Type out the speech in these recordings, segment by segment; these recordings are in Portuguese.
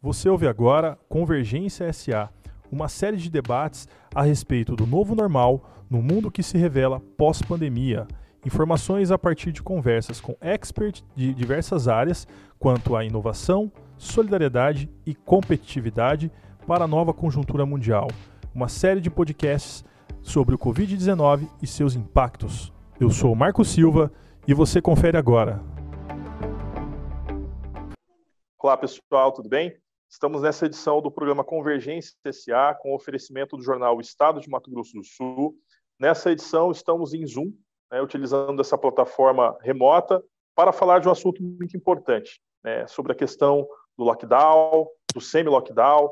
Você ouve agora Convergência SA, uma série de debates a respeito do novo normal no mundo que se revela pós-pandemia. Informações a partir de conversas com experts de diversas áreas quanto à inovação, solidariedade e competitividade para a nova conjuntura mundial. Uma série de podcasts sobre o Covid-19 e seus impactos. Eu sou Marco Silva e você confere agora. Olá, pessoal, tudo bem? Estamos nessa edição do programa Convergência SA, com oferecimento do jornal Estado de Mato Grosso do Sul. Nessa edição, estamos em Zoom, né, utilizando essa plataforma remota para falar de um assunto muito importante, né, sobre a questão do lockdown, do semi-lockdown,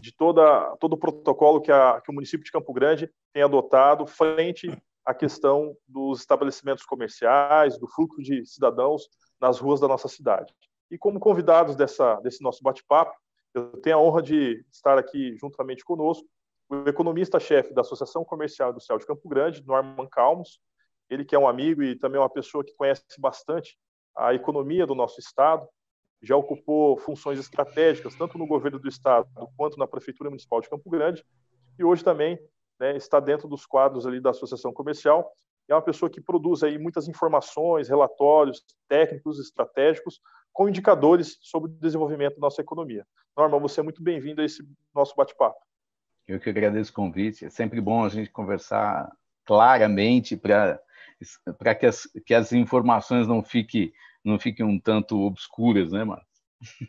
de toda, todo o protocolo que, a, que o município de Campo Grande tem adotado frente à questão dos estabelecimentos comerciais, do fluxo de cidadãos nas ruas da nossa cidade. E como convidados dessa, desse nosso bate-papo, eu tenho a honra de estar aqui juntamente conosco o economista-chefe da Associação Comercial do Céu de Campo Grande, Norman Calmos, ele que é um amigo e também uma pessoa que conhece bastante a economia do nosso estado, já ocupou funções estratégicas tanto no governo do estado quanto na prefeitura municipal de Campo Grande e hoje também né, está dentro dos quadros ali da Associação Comercial. É uma pessoa que produz aí muitas informações, relatórios técnicos, estratégicos, com indicadores sobre o desenvolvimento da nossa economia. Norma, você é muito bem-vindo a esse nosso bate-papo. Eu que agradeço o convite. É sempre bom a gente conversar claramente para que as, que as informações não fiquem não fiquem um tanto obscuras, né, Marcos?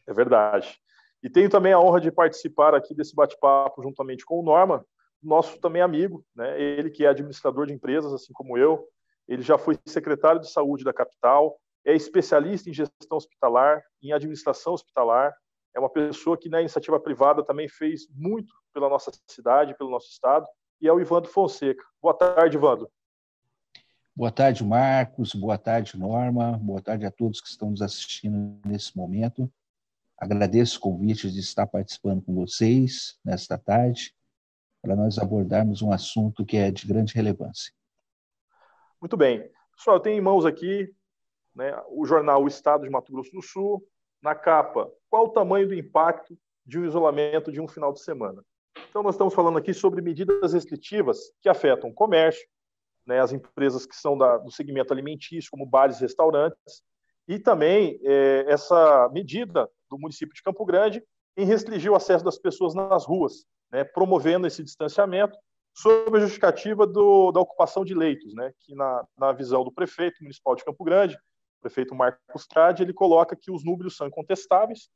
É verdade. E tenho também a honra de participar aqui desse bate-papo juntamente com o Norma, nosso também amigo, né? Ele que é administrador de empresas, assim como eu. Ele já foi secretário de saúde da capital, é especialista em gestão hospitalar, em administração hospitalar, é uma pessoa que na iniciativa privada também fez muito pela nossa cidade, pelo nosso estado, e é o Ivando Fonseca. Boa tarde, Ivando. Boa tarde, Marcos. Boa tarde, Norma. Boa tarde a todos que estão nos assistindo nesse momento. Agradeço o convite de estar participando com vocês nesta tarde para nós abordarmos um assunto que é de grande relevância. Muito bem. Pessoal, eu tenho em mãos aqui né, o jornal O Estado de Mato Grosso do Sul, na capa qual o tamanho do impacto de um isolamento de um final de semana. Então, nós estamos falando aqui sobre medidas restritivas que afetam o comércio, né, as empresas que são da, do segmento alimentício, como bares e restaurantes, e também é, essa medida do município de Campo Grande em restringir o acesso das pessoas nas ruas, né, promovendo esse distanciamento sob a justificativa do, da ocupação de leitos, né, que na, na visão do prefeito municipal de Campo Grande prefeito Marcos Trade, ele coloca que os núcleos são incontestáveis,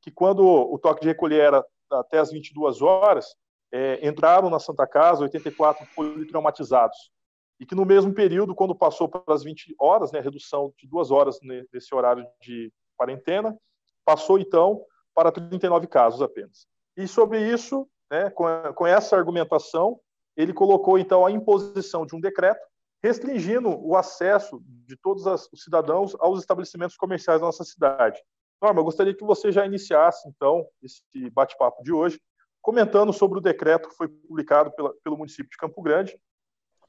que quando o toque de recolher era até as 22 horas, é, entraram na Santa Casa 84 politraumatizados. E que no mesmo período, quando passou para as 20 horas, né, redução de duas horas nesse horário de quarentena, passou então para 39 casos apenas. E sobre isso, né, com, com essa argumentação, ele colocou então a imposição de um decreto restringindo o acesso de todos os cidadãos aos estabelecimentos comerciais da nossa cidade. Norma, eu gostaria que você já iniciasse, então, esse bate-papo de hoje, comentando sobre o decreto que foi publicado pela, pelo município de Campo Grande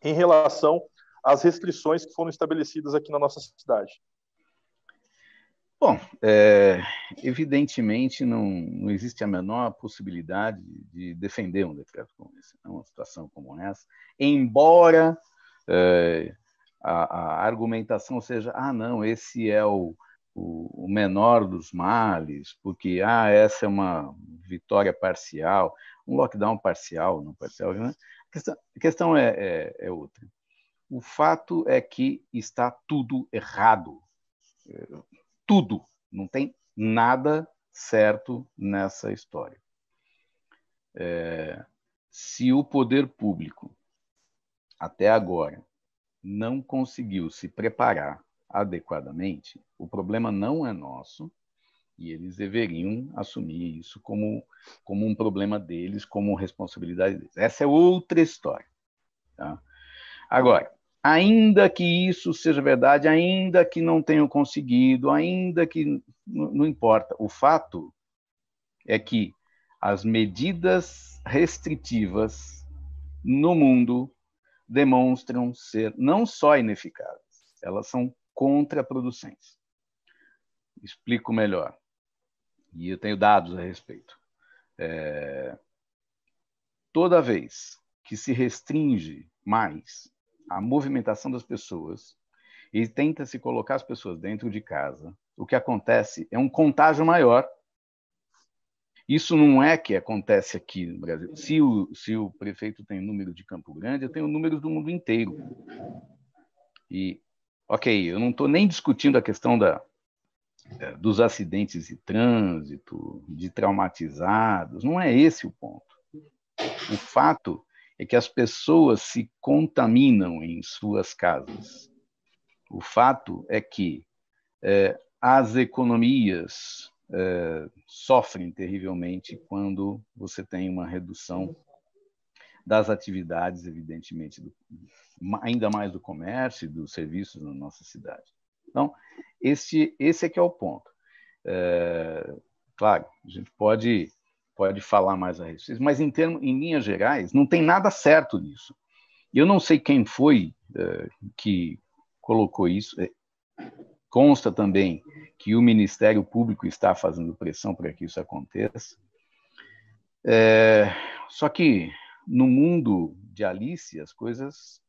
em relação às restrições que foram estabelecidas aqui na nossa cidade. Bom, é, evidentemente não, não existe a menor possibilidade de defender um decreto como esse, né, uma situação como essa, embora é, a, a, argumentação seja: ah, não, esse é o, o, o menor dos males, porque ah, essa é uma vitória parcial, um lockdown parcial, não parcial. Né? A questão, a questão é, é, é outra. O fato é que está tudo errado. É, tudo. Não tem nada certo nessa história. É, se o poder público até agora, não conseguiu se preparar adequadamente, o problema não é nosso e eles deveriam assumir isso como, como um problema deles, como responsabilidade deles. Essa é outra história. Tá? Agora, ainda que isso seja verdade, ainda que não tenham conseguido, ainda que. Não importa. O fato é que as medidas restritivas no mundo demonstram ser não só ineficazes, elas são contraproducentes. Explico melhor. E eu tenho dados a respeito. É... Toda vez que se restringe mais a movimentação das pessoas e tenta se colocar as pessoas dentro de casa, o que acontece é um contágio maior isso não é que acontece aqui no Brasil. Se o, se o prefeito tem número de Campo Grande, eu tenho números do mundo inteiro. E, ok, eu não estou nem discutindo a questão da, é, dos acidentes de trânsito, de traumatizados. Não é esse o ponto. O fato é que as pessoas se contaminam em suas casas. O fato é que é, as economias eh, sofrem terrivelmente quando você tem uma redução das atividades, evidentemente, do, ainda mais do comércio e dos serviços na nossa cidade. Então, esse, esse é que é o ponto. É, claro, a gente pode, pode falar mais a respeito, mas em, termos em linhas gerais, não tem nada certo nisso. Eu não sei quem foi é, que colocou isso. É, Consta também que o Ministério Público está fazendo pressão para que isso aconteça. É, só que no mundo de Alice as coisas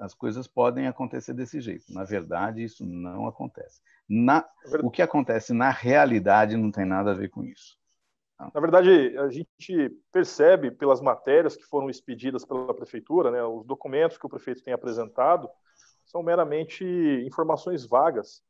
as coisas podem acontecer desse jeito. Na verdade, isso não acontece. Na, o que acontece na realidade não tem nada a ver com isso. Tá? Na verdade, a gente percebe pelas matérias que foram expedidas pela prefeitura, né, os documentos que o prefeito tem apresentado, são meramente informações vagas.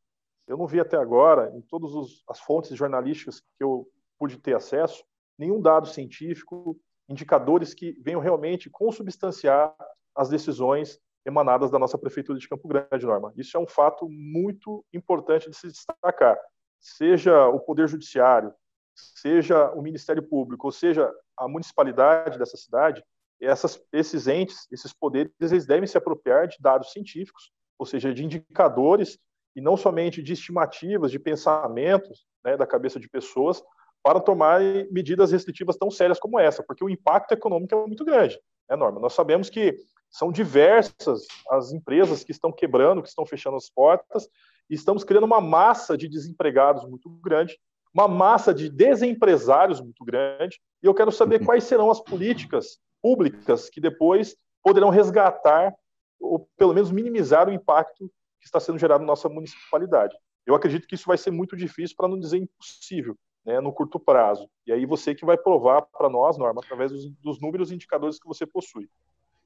Eu não vi até agora, em todas as fontes jornalísticas que eu pude ter acesso, nenhum dado científico, indicadores que venham realmente consubstanciar as decisões emanadas da nossa Prefeitura de Campo Grande, Norma. Isso é um fato muito importante de se destacar. Seja o Poder Judiciário, seja o Ministério Público, ou seja a municipalidade dessa cidade, essas, esses entes, esses poderes, eles devem se apropriar de dados científicos, ou seja, de indicadores, e não somente de estimativas, de pensamentos né, da cabeça de pessoas, para tomar medidas restritivas tão sérias como essa, porque o impacto econômico é muito grande, né, Norma? Nós sabemos que são diversas as empresas que estão quebrando, que estão fechando as portas, e estamos criando uma massa de desempregados muito grande, uma massa de desempresários muito grande, e eu quero saber uhum. quais serão as políticas públicas que depois poderão resgatar ou pelo menos minimizar o impacto que está sendo gerado na nossa municipalidade. Eu acredito que isso vai ser muito difícil, para não dizer impossível, né, no curto prazo. E aí você que vai provar para nós, Norma, através dos, dos números e indicadores que você possui.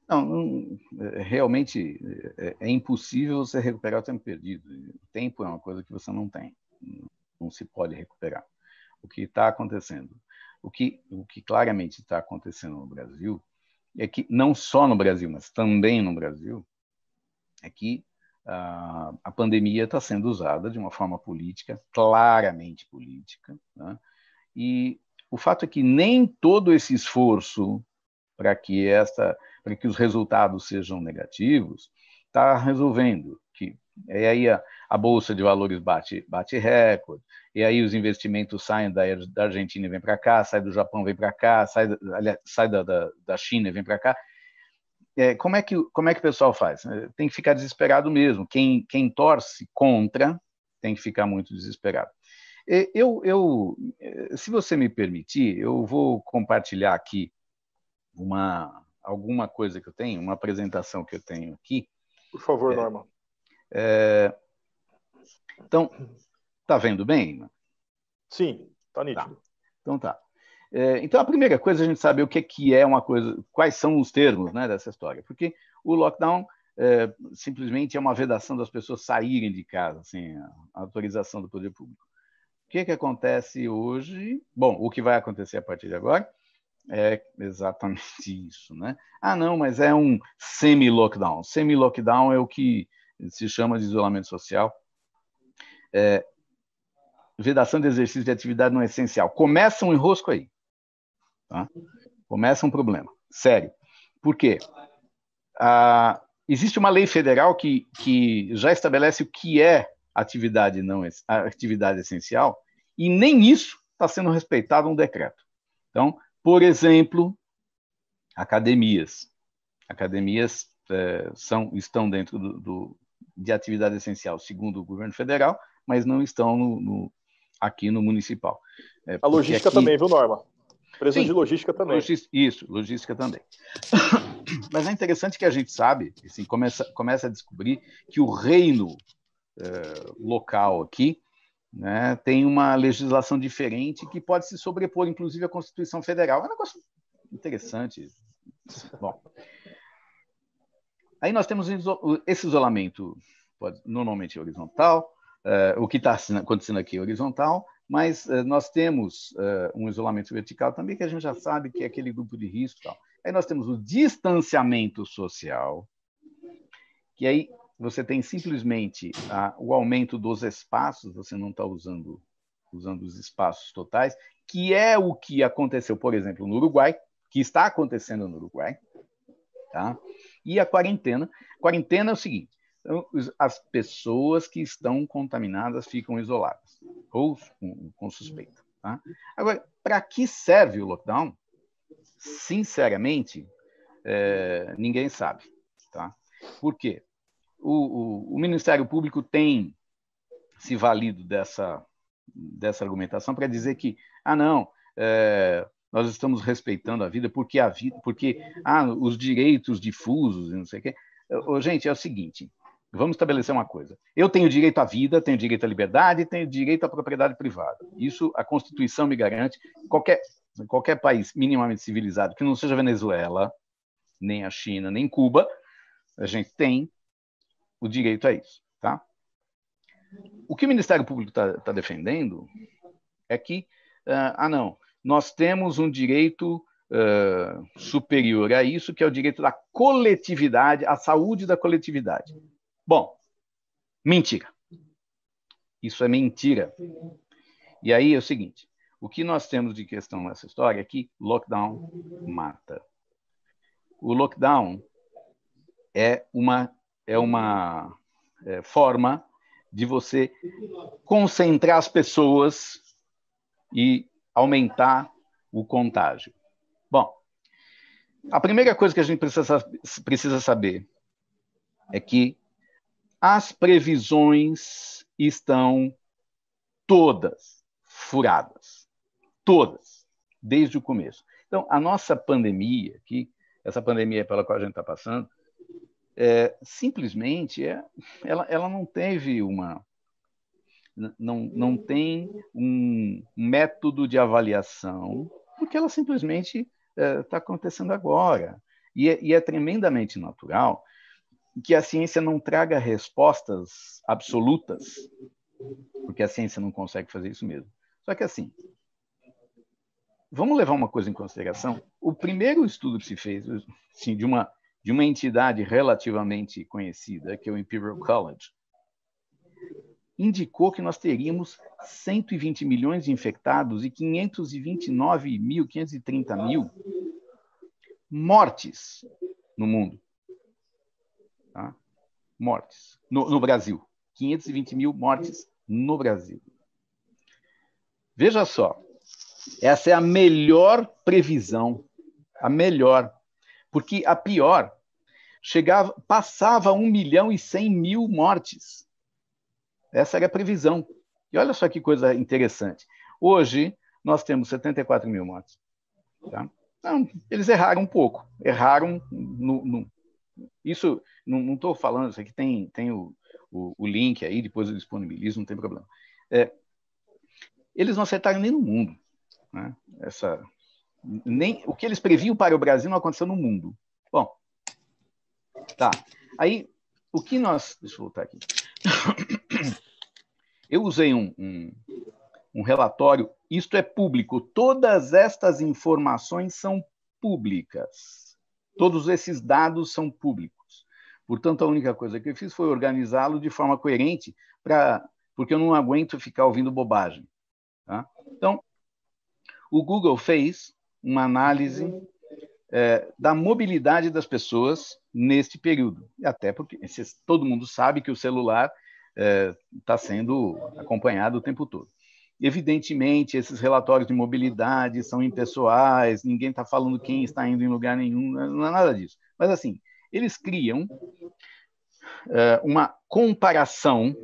Não, não, é, realmente é, é, é impossível você recuperar o tempo perdido. O tempo é uma coisa que você não tem, não se pode recuperar. O que está acontecendo? O que, o que claramente está acontecendo no Brasil é que, não só no Brasil, mas também no Brasil, é que a, ah, a pandemia está sendo usada de uma forma política, claramente política, né? e o fato é que nem todo esse esforço para que esta para que os resultados sejam negativos está resolvendo e aí a, a Bolsa de Valores bate, bate recorde, e aí os investimentos saem da, da Argentina e vêm para cá, saem do Japão vem para cá, saem sai da, da, da China e vem para cá. É, como, é que, como é que o pessoal faz? É, tem que ficar desesperado mesmo. Quem, quem torce contra tem que ficar muito desesperado. Eu, eu, se você me permitir, eu vou compartilhar aqui uma, alguma coisa que eu tenho, uma apresentação que eu tenho aqui. Por favor, é, Norma. É... Então, tá vendo bem? Sim, tá nítido. Tá. Então tá. É, então a primeira coisa a gente saber o que é, que é uma coisa, quais são os termos né, dessa história, porque o lockdown é, simplesmente é uma vedação das pessoas saírem de casa, assim, a autorização do poder público. O que, é que acontece hoje? Bom, o que vai acontecer a partir de agora é exatamente isso, né? Ah, não, mas é um semi-lockdown. Semi-lockdown é o que se chama de isolamento social. É, vedação de exercício de atividade não é essencial. Começa um enrosco aí. Tá? Começa um problema, sério. Por quê? Ah, existe uma lei federal que, que já estabelece o que é atividade não atividade essencial e nem isso está sendo respeitado um decreto. Então, por exemplo, academias. Academias é, são, estão dentro do, de atividade essencial, segundo o governo federal, mas não tá. estão no, no aqui no municipal. É, a logística aqui... também, viu, Norma? Empresa de logística também. Logis... Isso, logística também. Mas é interessante que a gente sabe, assim, começa, começa a descobrir que o reino eh, local aqui né, tem uma legislação diferente que pode se sobrepor, inclusive, à Constituição Federal. É um negócio interessante. Bom, Aí nós temos esse isolamento, pode, normalmente é horizontal, uh, o que está acontecendo aqui é horizontal, mas uh, nós temos uh, um isolamento vertical também, que a gente já sabe que é aquele grupo de risco e tal. Aí nós temos o distanciamento social, que aí você tem simplesmente a, o aumento dos espaços, você não está usando, usando os espaços totais, que é o que aconteceu, por exemplo, no Uruguai, que está acontecendo no Uruguai, tá? e a quarentena. Quarentena é o seguinte: então, as pessoas que estão contaminadas ficam isoladas ou com, com suspeita. Tá? Agora, para que serve o lockdown? Sinceramente, é, ninguém sabe. Tá? Por quê? O, o, o, Ministério Público tem se valido dessa, dessa argumentação para dizer que, ah, não, é, nós estamos respeitando a vida porque a vida, porque ah, os direitos difusos e não sei o quê. gente, é o seguinte, vamos estabelecer uma coisa. Eu tenho direito à vida, tenho direito à liberdade, tenho direito à propriedade privada. Isso a Constituição me garante. Qualquer qualquer país minimamente civilizado, que não seja Venezuela, nem a China, nem Cuba, a gente tem o direito a isso, tá? O que o Ministério Público está tá defendendo é que, ah, ah não, nós temos um direito uh, superior a isso, que é o direito da coletividade, à saúde da coletividade. Bom, mentira. Isso é mentira. E aí é o seguinte: o que nós temos de questão nessa história é que lockdown mata. O lockdown é uma, é uma é, forma de você concentrar as pessoas e aumentar o contágio? Bom, a primeira coisa que a gente precisa, precisa saber é que as previsões estão todas furadas. Todas, desde o começo. Então, a nossa pandemia aqui, essa pandemia pela qual a gente está passando, é, simplesmente é, ela, ela não teve uma, não, não uhum. tem um método de avaliação, porque ela simplesmente está eh, é, acontecendo agora. E é, e é tremendamente natural que a ciência não traga respostas absolutas, porque a ciência não consegue fazer isso mesmo. Só que assim, vamos levar uma coisa em consideração. O primeiro estudo que se fez, sim, de uma de uma entidade relativamente conhecida, que é o Imperial College, indicou que nós teríamos 120 milhões de infectados e 529 mil, 530 mil mortes no mundo. Tá? Mortes no, no Brasil. 520 mil mortes no Brasil. Veja só, essa é a melhor previsão, a melhor, porque a pior chegava, passava 1 milhão e 100 mil mortes essa era a previsão. E olha só que coisa interessante. Hoje, nós temos 74 mil mortes. Tá? Então, eles erraram um pouco. Erraram no. no isso, não estou falando, isso aqui tem, tem o, o, o, link aí, depois eu disponibilizo, não tem problema. É, eles não acertaram nem no mundo. Né? Essa, nem, o que eles previam para o Brasil não aconteceu no mundo. Bom, tá. Aí, o que nós. Deixa eu voltar aqui. Eu usei um, um, um relatório, isto é público, todas estas informações são públicas. Todos esses dados são públicos. Portanto, a única coisa que eu fiz foi organizá-lo de forma coerente, pra, porque eu não aguento ficar ouvindo bobagem. Tá? Então, o Google fez uma análise é, da mobilidade das pessoas neste período. Até porque todo mundo sabe que o celular está eh, é, sendo acompanhado o tempo todo. Evidentemente, esses relatórios de mobilidade são impessoais, ninguém está falando quem está indo em lugar nenhum, né, não é nada disso. Mas, assim, eles criam é, uma comparação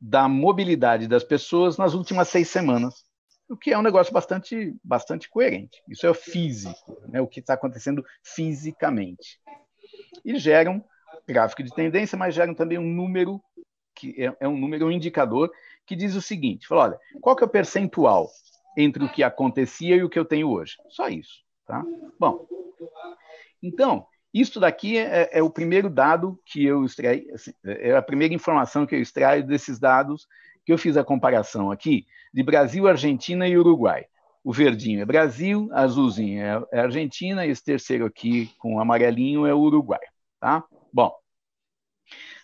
da mobilidade das pessoas nas últimas seis semanas, o que é um negócio bastante, bastante coerente. Isso é físico, né? o que está acontecendo fisicamente. E geram gráfico de tendência, mas geram também um número que é, é um número, um indicador que diz o seguinte: fala, olha, qual que é o percentual entre o que acontecia e o que eu tenho hoje? Só isso, tá? Bom, então isso daqui é, é, é o primeiro dado que eu extraí, assim, é a primeira informação que eu extraio desses dados que eu fiz a comparação aqui de Brasil, Argentina e Uruguai. O verdinho é Brasil, azulzinho é, é Argentina, e esse terceiro aqui com amarelinho é o Uruguai, tá? Bom,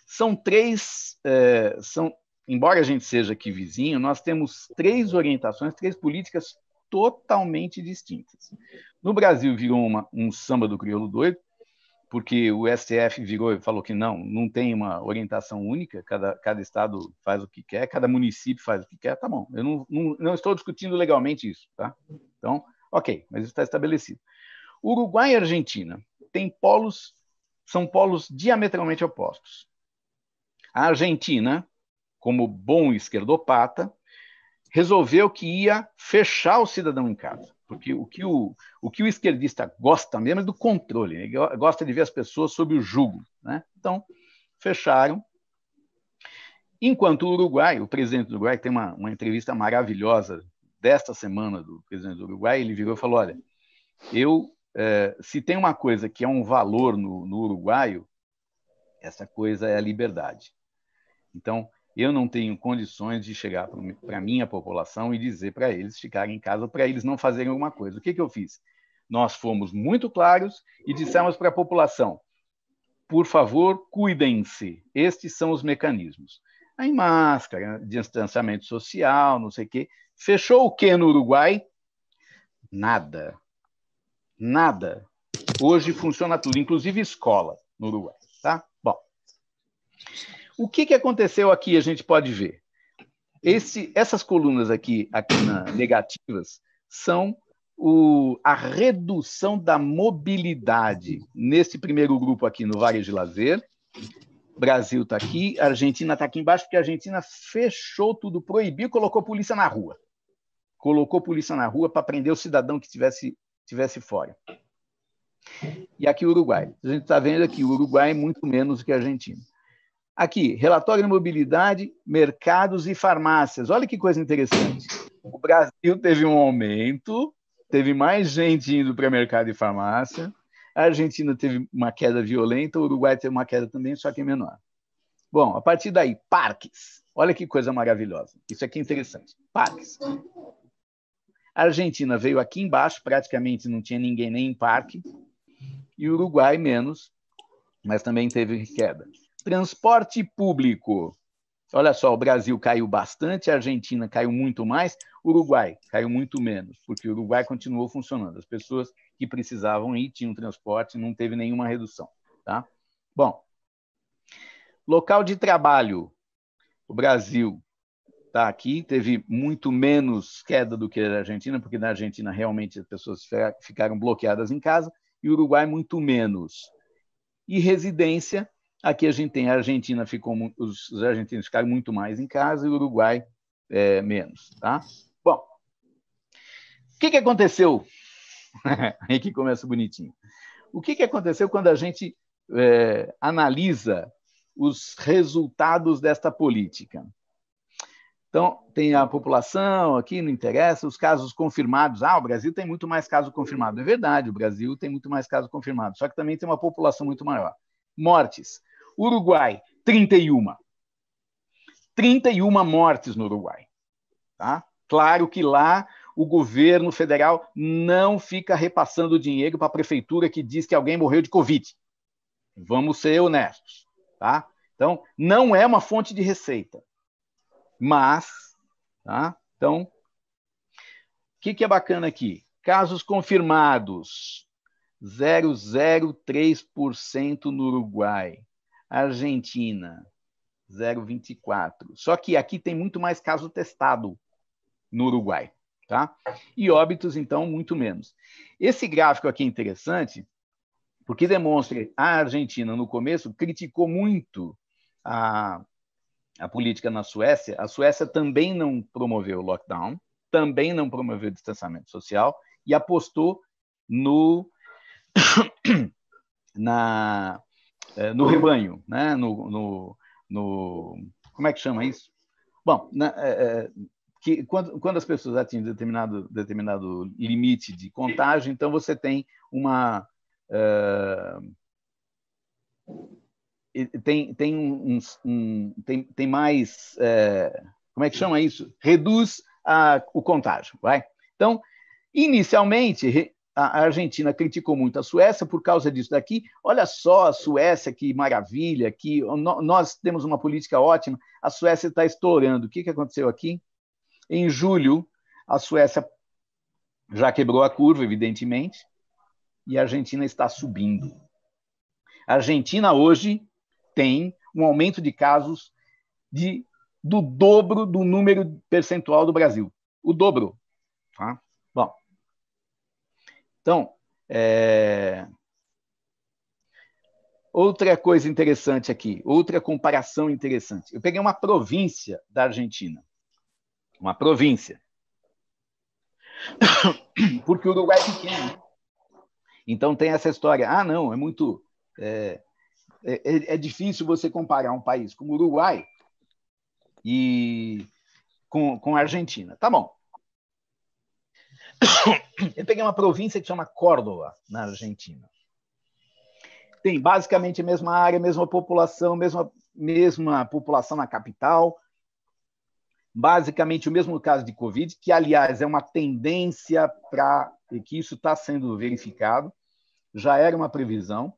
são três, é, são, embora a gente seja aqui vizinho, nós temos três orientações, três políticas totalmente distintas. No Brasil virou uma, um samba do crioulo doido, porque o STF virou e falou que não, não tem uma orientação única, cada, cada estado faz o que quer, cada município faz o que quer, tá bom. Eu não, não, não estou discutindo legalmente isso, tá? Então, ok, mas isso está estabelecido. Uruguai e Argentina têm polos, são polos diametralmente opostos a Argentina, como bom esquerdopata, resolveu que ia fechar o cidadão em casa. Porque o que o, o, que o esquerdista gosta mesmo é do controle, né? ele gosta de ver as pessoas sob o jugo. Né? Então, fecharam. Enquanto o Uruguai, o presidente do Uruguai, tem uma, uma entrevista maravilhosa desta semana do presidente do Uruguai, ele virou e falou: Olha, eu, eh, se tem uma coisa que é um valor no, no uruguaio, essa coisa é a liberdade. Então, eu não tenho condições de chegar para a minha população e dizer para eles ficarem em casa, para eles não fazerem alguma coisa. O que, que eu fiz? Nós fomos muito claros e dissemos para a população: por favor, cuidem-se. Estes são os mecanismos. Aí, máscara, distanciamento social, não sei o quê. Fechou o que no Uruguai? Nada. Nada. Hoje funciona tudo, inclusive escola no Uruguai. Tá? Bom. O que, que aconteceu aqui a gente pode ver? Esse, essas colunas aqui, aqui na, negativas são o, a redução da mobilidade nesse primeiro grupo aqui no Varejo de Lazer. Brasil está aqui, Argentina está aqui embaixo, porque a Argentina fechou tudo, proibiu, colocou polícia na rua. Colocou polícia na rua para prender o cidadão que estivesse tivesse fora. E aqui o Uruguai. A gente está vendo aqui o Uruguai é muito menos do que a Argentina. Aqui, relatório de mobilidade, mercados e farmácias. Olha que coisa interessante. O Brasil teve um aumento, teve mais gente indo para mercado e farmácia. A Argentina teve uma queda violenta, o Uruguai teve uma queda também, só que é menor. Bom, a partir daí, parques. Olha que coisa maravilhosa. Isso aqui é interessante. Parques. A Argentina veio aqui embaixo, praticamente não tinha ninguém nem em parque. E o Uruguai menos, mas também teve queda transporte público. Olha só, o Brasil caiu bastante, a Argentina caiu muito mais, o Uruguai caiu muito menos, porque o Uruguai continuou funcionando. As pessoas que precisavam ir tinham transporte, não teve nenhuma redução. Tá? Bom, local de trabalho. O Brasil está aqui, teve muito menos queda do que a Argentina, porque na Argentina realmente as pessoas ficaram bloqueadas em casa, e o Uruguai muito menos. E residência, Aqui a gente tem a Argentina, ficou, os argentinos ficaram muito mais em casa e o Uruguai é, menos. Tá? Bom, o que, que aconteceu? Aí que começa bonitinho. O que, que aconteceu quando a gente é, analisa os resultados desta política? Então, tem a população aqui, não interessa, os casos confirmados. Ah, o Brasil tem muito mais casos confirmados, É verdade, o Brasil tem muito mais casos confirmados. só que também tem uma população muito maior. Mortes. Uruguai, 31. 31 mortes no Uruguai. Tá? Claro que lá o governo federal não fica repassando dinheiro para a prefeitura que diz que alguém morreu de Covid. Vamos ser honestos. Tá? Então, não é uma fonte de receita. Mas, tá? então, o que, que é bacana aqui? Casos confirmados, 0,03% no Uruguai. Argentina, 0,24. Só que aqui tem muito mais caso testado no Uruguai, tá? E óbitos, então, muito menos. Esse gráfico aqui é interessante porque demonstra a Argentina, no começo, criticou muito a, a política na Suécia. A Suécia também não promoveu o lockdown, também não promoveu o distanciamento social e apostou no na é, no rebanho, né? no, no, no, como é que chama isso? Bom, na, né, é, é, que quando, quando, as pessoas atingem determinado, determinado limite de contagem, então você tem uma. É, tem, tem, um, um, tem, tem mais. como é que chama isso? Reduz a, o contágio, vai? Então, inicialmente, a Argentina criticou muito a Suécia por causa disso daqui. Olha só a Suécia, que maravilha, que nós temos uma política ótima, a Suécia está estourando. O que, que aconteceu aqui? Em julho, a Suécia já quebrou a curva, evidentemente, e a Argentina está subindo. A Argentina hoje tem um aumento de casos de, do dobro do número percentual do Brasil. O dobro. Tá? Então, é... outra coisa interessante aqui, outra comparação interessante. Eu peguei uma província da Argentina, uma província, porque o Uruguai é pequeno. Né? Então tem essa história. Ah, não, é muito é, é, é, é difícil você comparar um país como o Uruguai e com, com a Argentina. Tá bom. Eu peguei uma província que chama Córdoba, na Argentina. Tem basicamente a mesma área, mesma população, mesma, mesma população na capital, basicamente o mesmo caso de Covid, que, aliás, é uma tendência para e que isso está sendo verificado, já era uma previsão,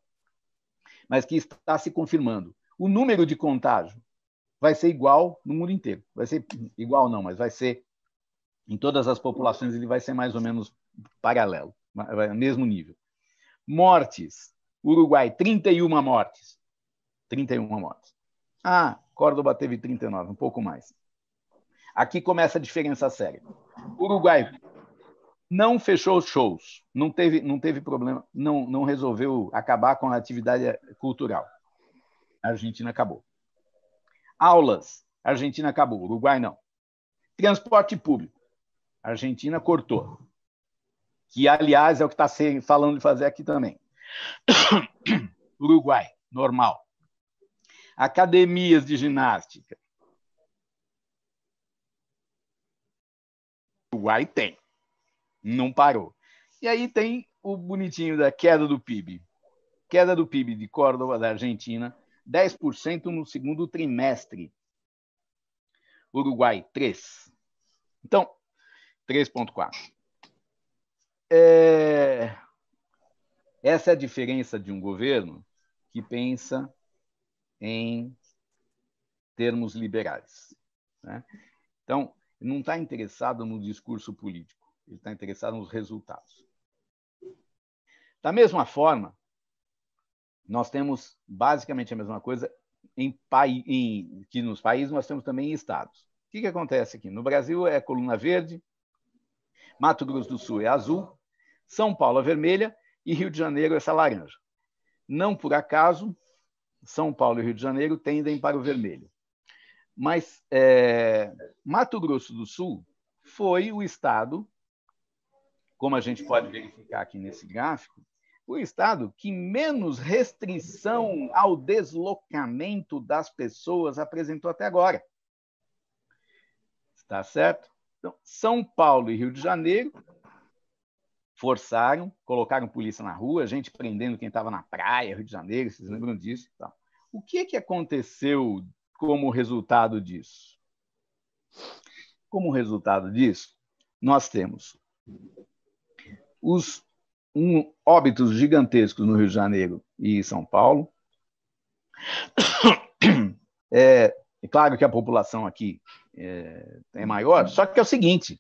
mas que está se confirmando. O número de contágio vai ser igual no mundo inteiro. Vai ser igual, não, mas vai ser em todas as populações ele vai ser mais ou menos paralelo, mesmo nível. Mortes. Uruguai, 31 mortes. 31 mortes. Ah, Córdoba teve 39, um pouco mais. Aqui começa a diferença séria. Uruguai não fechou os shows, não teve, não teve problema, não, não resolveu acabar com a atividade eh, cultural. A Argentina acabou. Aulas, Argentina acabou, Uruguai não. Transporte público. A Argentina cortou. Que, aliás, é o que está falando de fazer aqui também. Uruguai, normal. Academias de ginástica. Uruguai tem. Não parou. E aí tem o bonitinho da queda do PIB. Queda do PIB de Córdoba, da Argentina, 10% no segundo trimestre. Uruguai, 3%. Então, 3,4. É... Essa é a diferença de um governo que pensa em termos liberais. Né? Então, não está interessado no discurso político, ele está interessado nos resultados. Da mesma forma, nós temos basicamente a mesma coisa em, em que nos países nós temos também estados. O que, que acontece aqui? No Brasil é coluna verde, Mato Grosso do Sul é azul, São Paulo é vermelha e Rio de Janeiro é essa laranja. Não por acaso, São Paulo e Rio de Janeiro tendem para o vermelho. Mas é, Mato Grosso do Sul foi o estado, como a gente pode verificar aqui nesse gráfico, o estado que menos restrição ao deslocamento das pessoas apresentou até agora. Está certo? Então, São Paulo e Rio de Janeiro forçaram, colocaram polícia na rua, gente prendendo quem estava na praia, Rio de Janeiro, vocês lembram disso? Então, o que, que aconteceu como resultado disso? Como resultado disso, nós temos os um, óbitos gigantescos no Rio de Janeiro e São Paulo. É, é claro que a população aqui é, é maior. Só que é o seguinte: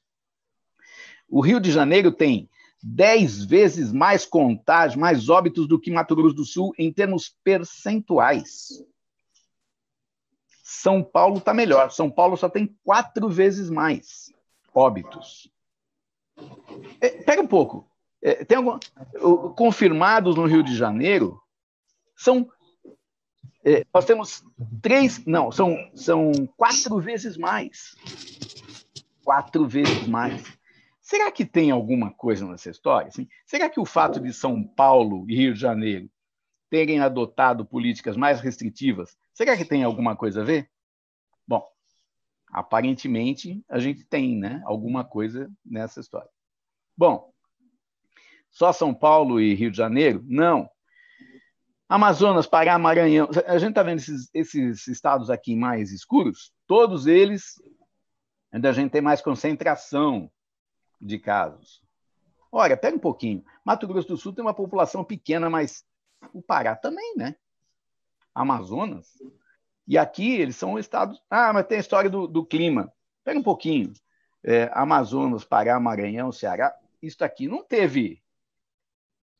o Rio de Janeiro tem 10 vezes mais contágio, mais óbitos do que Mato Grosso do Sul em termos percentuais. São Paulo está melhor. São Paulo só tem quatro vezes mais óbitos. É, pega um pouco. É, tem algum, o, confirmados no Rio de Janeiro são é, nós temos três, não, são, são quatro vezes mais. Quatro vezes mais. Será que tem alguma coisa nessa história? Assim, será que o fato de São Paulo e Rio de Janeiro terem adotado políticas mais restritivas, será que tem alguma coisa a ver? Bom, aparentemente a gente tem né, alguma coisa nessa história. Bom, só São Paulo e Rio de Janeiro? Não. Amazonas, Pará, Maranhão. A gente está vendo esses, esses, estados aqui mais escuros, todos eles ainda a gente tem mais concentração de casos. Olha, pega um pouquinho. Mato Grosso do Sul tem uma população pequena, mas o Pará também, né? Amazonas. E aqui eles são estados. Ah, mas tem a história do, do clima. Pega um pouquinho. É, Amazonas, Pará, Maranhão, Ceará. Isso aqui não teve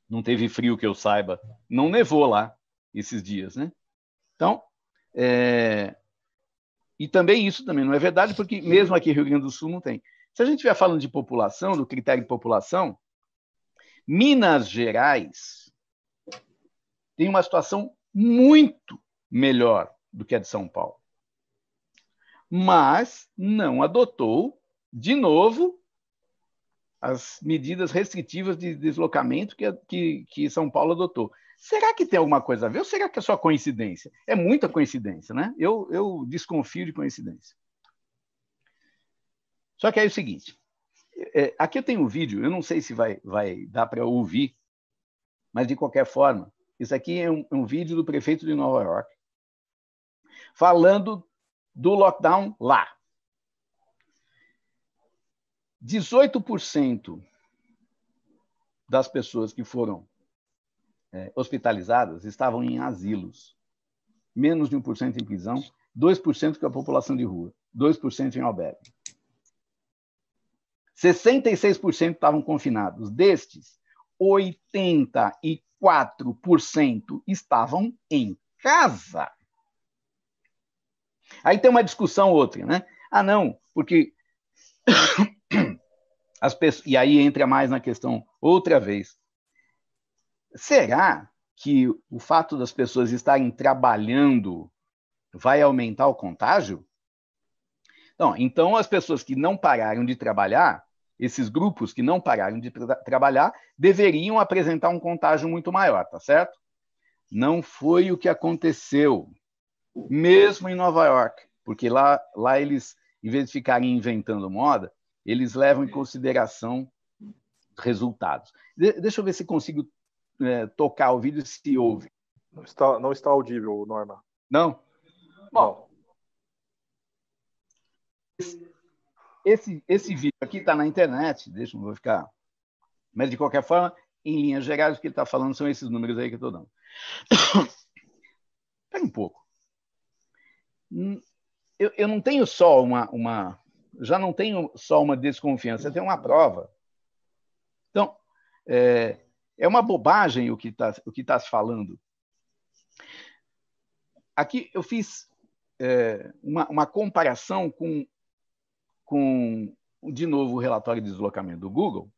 não teve frio que eu saiba. Não nevou lá esses dias, né? Então, é... e também isso também não é verdade, porque mesmo aqui em Rio Grande do Sul não tem. Se a gente estiver falando de população, do critério de população, Minas Gerais tem uma situação muito melhor do que a de São Paulo. Mas não adotou, de novo, as medidas restritivas de deslocamento que, que, que, São Paulo adotou. Será que tem alguma coisa a ver ou será que é só coincidência? É muita coincidência, né? Eu, eu desconfio de coincidência. Só que aí é o seguinte: é, aqui eu tenho um vídeo, eu não sei se vai, vai dar para ouvir, mas de qualquer forma, isso aqui é um, um vídeo do prefeito de Nova York falando do lockdown lá. 18% das pessoas que foram é, hospitalizadas estavam em asilos, menos de 1% em prisão, 2% com a população de rua, 2% em albergue. 66% estavam confinados. Destes, 84% estavam em casa. Aí tem uma discussão outra, né? Ah, não, porque as pessoas, e aí entra mais na questão outra vez. Será que o fato das pessoas estarem trabalhando vai aumentar o contágio? Não, então, as pessoas que não pararam de trabalhar, esses grupos que não pararam de tra trabalhar, deveriam apresentar um contágio muito maior, tá certo? Não foi o que aconteceu, mesmo em Nova York, porque lá, lá eles, em vez de ficarem inventando moda, eles levam em é. consideração resultados. De deixa eu ver se consigo é, tocar o vídeo se ouve. Não está, não está audível, Norma. Não? Bom, esse, esse vídeo aqui está na internet, deixa eu vou ficar. Mas, de qualquer forma, em linhas gerais, o que ele está falando são esses números aí que eu estou dando. Espera um pouco. Hum, eu, eu não tenho só uma, uma já não tem só uma desconfiança, tem uma prova. Então, é, é uma bobagem o que está tá se falando. Aqui eu fiz é, uma, uma, comparação com, com, de novo, o relatório de deslocamento do Google,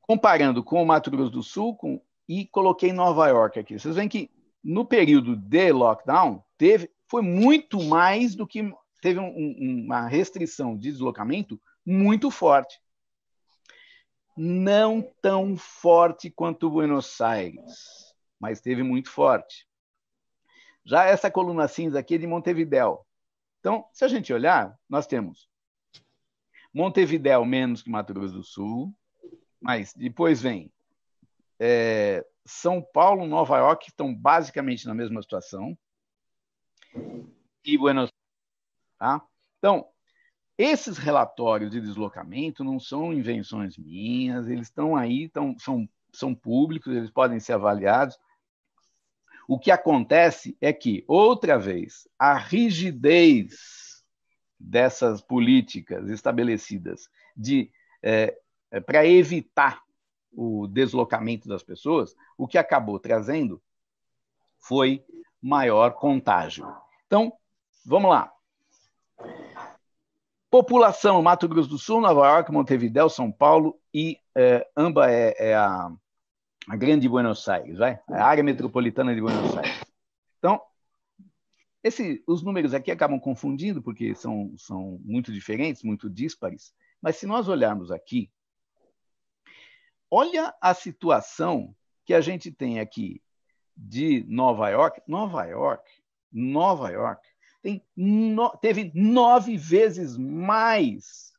comparando com o Mato Grosso do Sul com, e coloquei Nova York aqui. Vocês veem que no período de lockdown teve foi muito mais do que teve um, um, uma restrição de deslocamento muito forte. Não tão forte quanto Buenos Aires, mas teve muito forte. Já essa coluna cinza aqui é de Montevidéu. Então, se a gente olhar, nós temos Montevidéu menos que Mato Grosso do Sul, mas depois vem é, São Paulo, Nova York, estão basicamente na mesma situação, e Buenos Tá? Então, esses relatórios de deslocamento não são invenções minhas, eles estão aí, tão, são, são públicos, eles podem ser avaliados. O que acontece é que, outra vez, a rigidez dessas políticas estabelecidas de é, é para evitar o deslocamento das pessoas, o que acabou trazendo foi maior contágio. Então, vamos lá. População: Mato Grosso do Sul, Nova York, Montevidéu, São Paulo e é, Amba é, é a, a, grande Buenos Aires, vai? É a área metropolitana de Buenos Aires. Então, esse, os números aqui acabam confundindo, porque são, são muito diferentes, muito díspares, mas se nós olharmos aqui, olha a situação que a gente tem aqui de Nova York. Nova York, Nova York tem no, teve nove vezes mais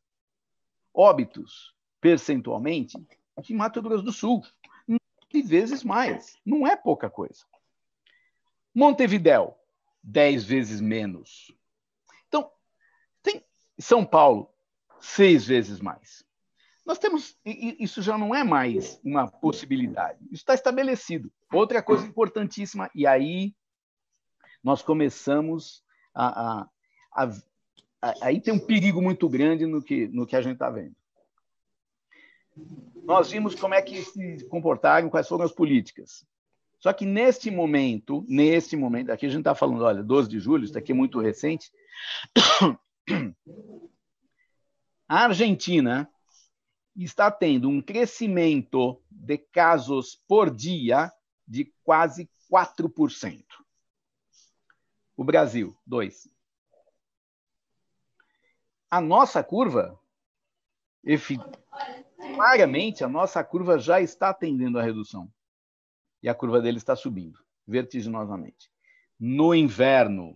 óbitos, percentualmente, que Mato Grosso do Sul. Nove vezes mais. Não é pouca coisa. Montevidéu, dez vezes menos. Então, tem São Paulo, seis vezes mais. Nós temos. Isso já não é mais uma possibilidade. Isso está estabelecido. Outra coisa importantíssima, e aí nós começamos a, a, a, aí tem um perigo muito grande no que, no que a gente está vendo. Nós vimos como é que se comportaram, quais foram as políticas. Só que neste momento, neste momento, aqui a gente está falando, olha, 12 de julho, isso daqui é muito recente. A Argentina está tendo um crescimento de casos por dia de quase 4%. O Brasil, 2. A nossa curva, claramente, a nossa curva já está tendendo à redução. E a curva dele está subindo, vertiginosamente. No inverno,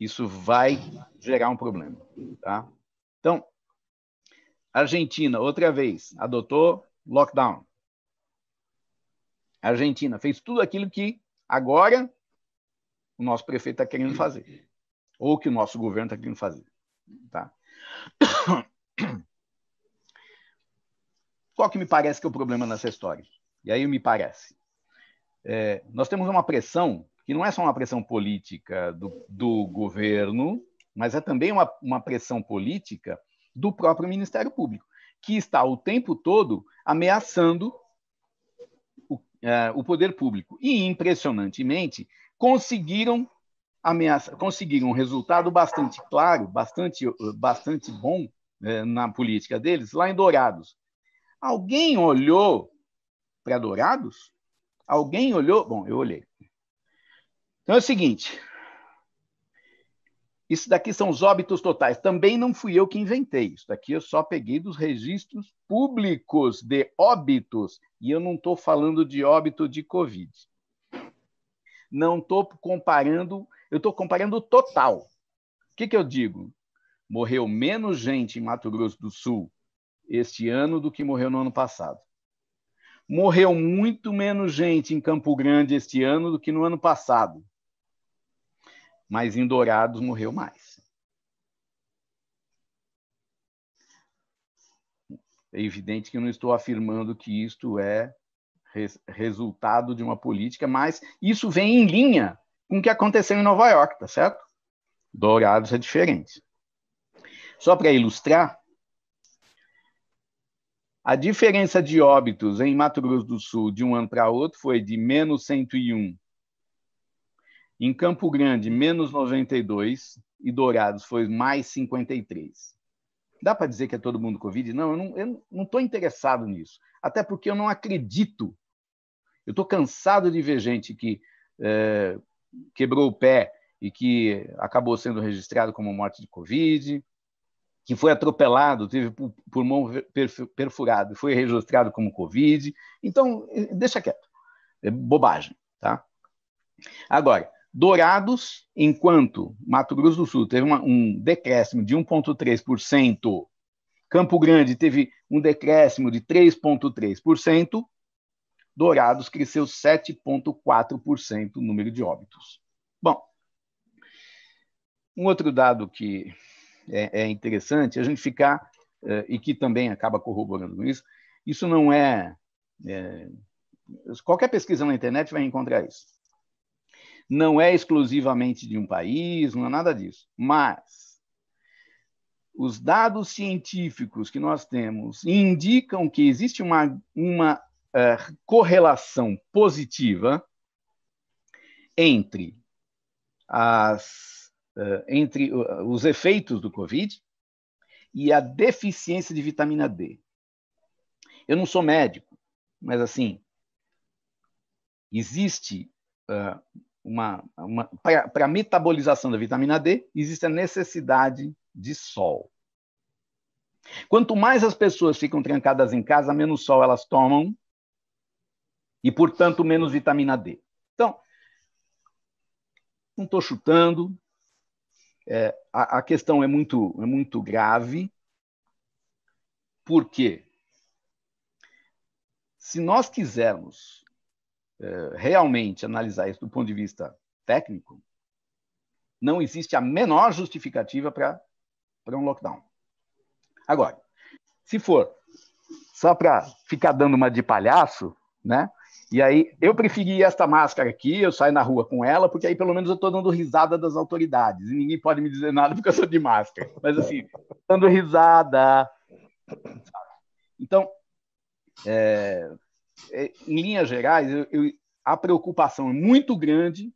isso vai gerar um problema. Tá? Então, Argentina, outra vez, adotou lockdown. Argentina fez tudo aquilo que agora o nosso prefeito está querendo fazer, ou que o nosso governo está querendo fazer. Tá? Qual que me parece que é o problema nessa história? E aí me parece. É, nós temos uma pressão que não é só uma pressão política do, do governo, mas é também uma, uma pressão política do próprio Ministério Público, que está o tempo todo ameaçando o, é, o poder público. E, impressionantemente, conseguiram ameaça, conseguiram um resultado bastante claro, bastante, bastante bom né, na política deles, lá em Dourados. Alguém olhou para Dourados? Alguém olhou? Bom, eu olhei. Então é o seguinte: isso daqui são os óbitos totais. Também não fui eu que inventei. Isso daqui eu só peguei dos registros públicos de óbitos. E eu não estou falando de óbito de Covid não estou comparando, eu estou comparando o total. O que, que eu digo? Morreu menos gente em Mato Grosso do Sul este ano do que morreu no ano passado. Morreu muito menos gente em Campo Grande este ano do que no ano passado. Mas em Dourados morreu mais. É evidente que eu não estou afirmando que isto é res, resultado de uma política, mas isso vem em linha com o que aconteceu em Nova York, tá certo? Dourados é diferente. Só para ilustrar, a diferença de óbitos em Mato Grosso do Sul de um ano para outro foi de menos 101. Em Campo Grande, menos 92. E Dourados foi mais 53. Dá para dizer que é todo mundo Covid? Não, eu não estou interessado nisso. Até porque eu não acredito eu estou cansado de ver gente que é, quebrou o pé e que acabou sendo registrado como morte de Covid, que foi atropelado, teve pulmão perfurado, foi registrado como Covid. Então, deixa quieto. É bobagem, tá? Agora, Dourados, enquanto Mato Grosso do Sul teve uma, um decréscimo de 1,3%, Campo Grande teve um decréscimo de 3,3%, Dourados cresceu 7,4% o número de óbitos. Bom, um outro dado que é, é interessante, a gente ficar, eh, e que também acaba corroborando com isso, isso não é, é. Qualquer pesquisa na internet vai encontrar isso. Não é exclusivamente de um país, não é nada disso. Mas os dados científicos que nós temos indicam que existe uma, uma é, correlação positiva entre, as, uh, entre os efeitos do Covid e a deficiência de vitamina D. Eu não sou médico, mas assim, existe uh, uma, uma para a metabolização da vitamina D, existe a necessidade de sol. Quanto mais as pessoas ficam trancadas em casa, menos sol elas tomam e, portanto, menos vitamina D. Então, não estou chutando, é, a, a, questão é muito, é muito grave, porque se nós quisermos é, realmente analisar isso do ponto de vista técnico, não existe a menor justificativa para um lockdown. Agora, se for só para ficar dando uma de palhaço, né? E aí, eu preferi esta máscara aqui, eu saio na rua com ela, porque aí pelo menos eu estou dando risada das autoridades. E ninguém pode me dizer nada porque eu sou de máscara. Mas assim, dando risada. Então, é, é, em linhas gerais, eu, eu, a preocupação é muito grande.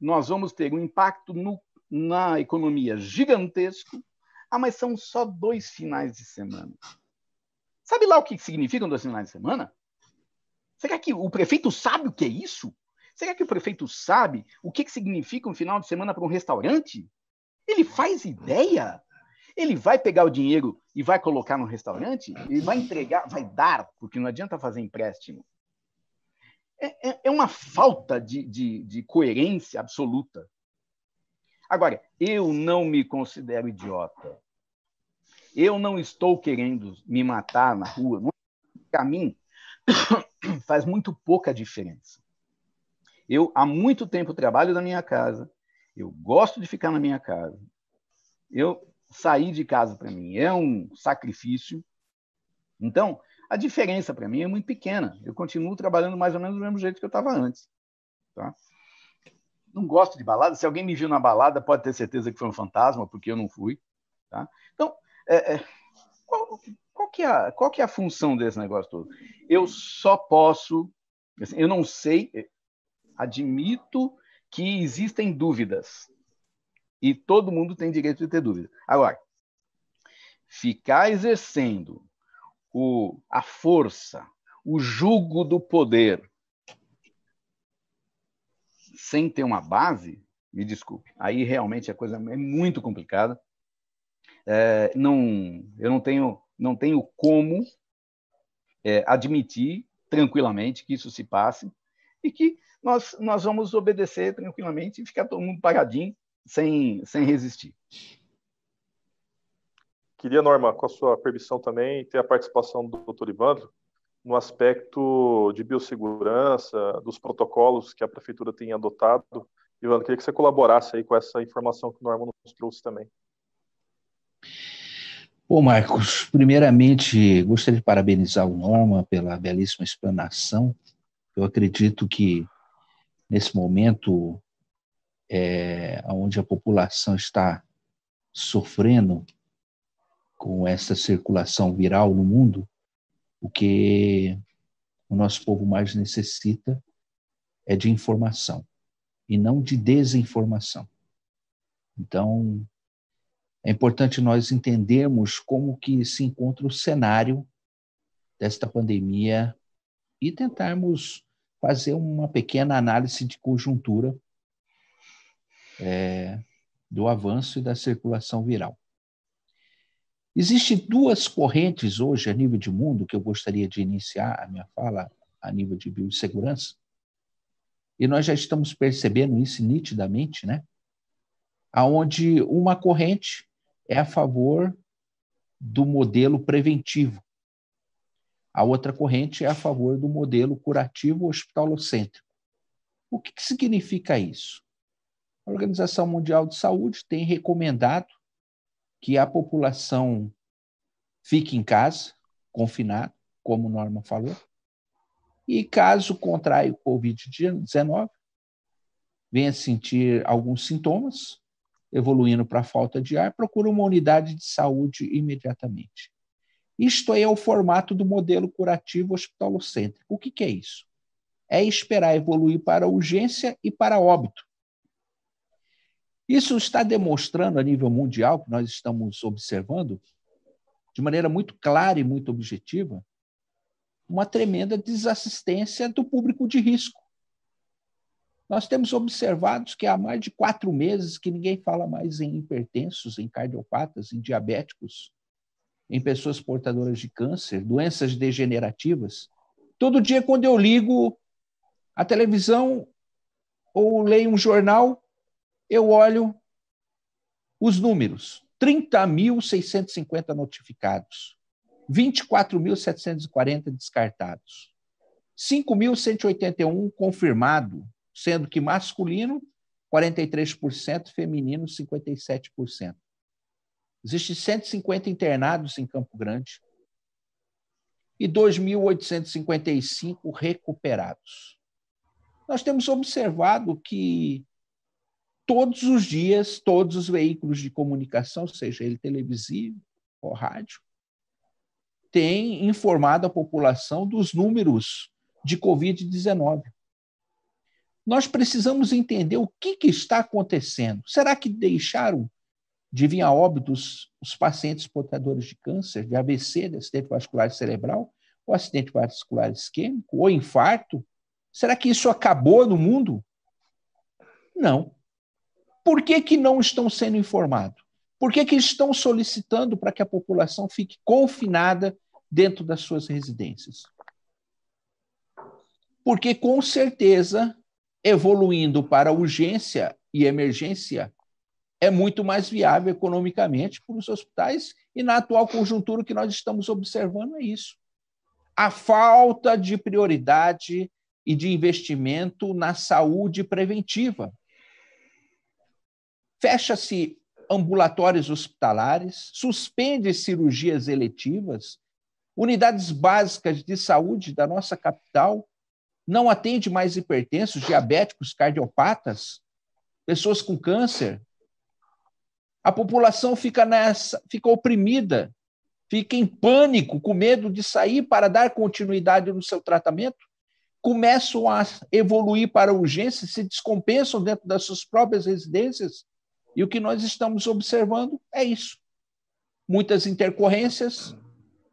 Nós vamos ter um impacto no, na economia gigantesco. Ah, mas são só dois finais de semana. Sabe lá o que significam dois finais de semana? Será que o prefeito sabe o que é isso? Será que o prefeito sabe o que, que significa um final de semana para um restaurante? Ele faz ideia? Ele vai pegar o dinheiro e vai colocar no restaurante? Ele vai entregar, vai dar, porque não adianta fazer empréstimo. É, é, é uma falta de, de, de coerência absoluta. Agora, eu não me considero idiota. Eu não estou querendo me matar na rua. É para mim, faz muito pouca diferença. Eu há muito tempo trabalho da minha casa, eu gosto de ficar na minha casa. Eu sair de casa para mim é um sacrifício. Então, a diferença para mim é muito pequena. Eu continuo trabalhando mais ou menos do mesmo jeito que eu estava antes. Tá? Não gosto de balada. Se alguém me viu na balada, pode ter certeza que foi um fantasma, porque eu não fui. Tá? Então, é, é, qual, qual que, é a, qual que é a função desse negócio todo? Eu só posso, assim, eu não sei, admito que existem dúvidas. E todo mundo tem direito de ter dúvida. Agora, ficar exercendo o, a força, o jugo do poder, sem ter uma base, me desculpe, aí realmente a coisa é muito complicada. É, não, eu não tenho não tenho como é, admitir tranquilamente que isso se passe e que nós, nós vamos obedecer tranquilamente e ficar todo mundo paradinho, sem, sem resistir. Queria, Norma, com a sua permissão também, ter a participação do doutor Ivandro no aspecto de biossegurança, dos protocolos que a prefeitura tem adotado. Ivandro, queria que você colaborasse aí com essa informação que o Norma nos trouxe também. Bom, Marcos, primeiramente gostaria de parabenizar o Norma pela belíssima explanação. Eu acredito que nesse momento, é, onde a população está sofrendo com essa circulação viral no mundo, o que o nosso povo mais necessita é de informação e não de desinformação. Então, é importante nós entendermos como que se encontra o cenário desta pandemia e tentarmos fazer uma pequena análise de conjuntura é, do avanço e da circulação viral. Existem duas correntes hoje a nível de mundo que eu gostaria de iniciar a minha fala a nível de biossegurança. E nós já estamos percebendo isso nitidamente, né? Aonde uma corrente é a favor do modelo preventivo. A outra corrente é a favor do modelo curativo hospitalocêntrico. O que, que significa isso? A Organização Mundial de Saúde tem recomendado que a população fique em casa, confinada, como Norma falou, e caso contraia o Covid-19, venha sentir alguns sintomas, evoluindo para falta de ar, procura uma unidade de saúde imediatamente. Isto é o formato do modelo curativo hospitalocêntrico. O que, que é isso? É esperar evoluir para urgência e para óbito. Isso está demonstrando a nível mundial, que nós estamos observando, de maneira muito clara e muito objetiva, uma tremenda desassistência do público de risco. Nós temos observado que há mais de quatro meses que ninguém fala mais em hipertensos, em cardiopatas, em diabéticos, em pessoas portadoras de câncer, doenças degenerativas. Todo dia, quando eu ligo a televisão ou leio um jornal, eu olho os números: 30.650 notificados, 24.740 descartados, 5.181 confirmado, sendo que masculino 43%, feminino 57%. Existem 150 internados em Campo Grande e 2.855 recuperados. Nós temos observado que todos os dias, todos os veículos de comunicação, seja ele televisivo ou rádio, têm informado a população dos números de Covid-19 nós precisamos entender o que, que está acontecendo. Será que deixaram de vir a óbitos os pacientes portadores de câncer, de AVC, de acidente vascular cerebral, ou acidente vascular isquêmico, ou infarto? Será que isso acabou no mundo? Não. Por que, que não estão sendo informados? Por que, que estão solicitando para que a população fique confinada dentro das suas residências? Porque, com certeza, evoluindo para urgência e emergência, é muito mais viável economicamente para os hospitais, e na atual conjuntura que nós estamos observando é isso. A falta de prioridade e de investimento na saúde preventiva. Fecha-se ambulatórios hospitalares, suspende cirurgias eletivas, unidades básicas de saúde da nossa capital não atende mais hipertensos, diabéticos, cardiopatas, pessoas com câncer. A população fica nessa, fica oprimida, fica em pânico, com medo de sair para dar continuidade no seu tratamento, começam a evoluir para urgência, se descompensam dentro das suas próprias residências, e o que nós estamos observando é isso. Muitas intercorrências,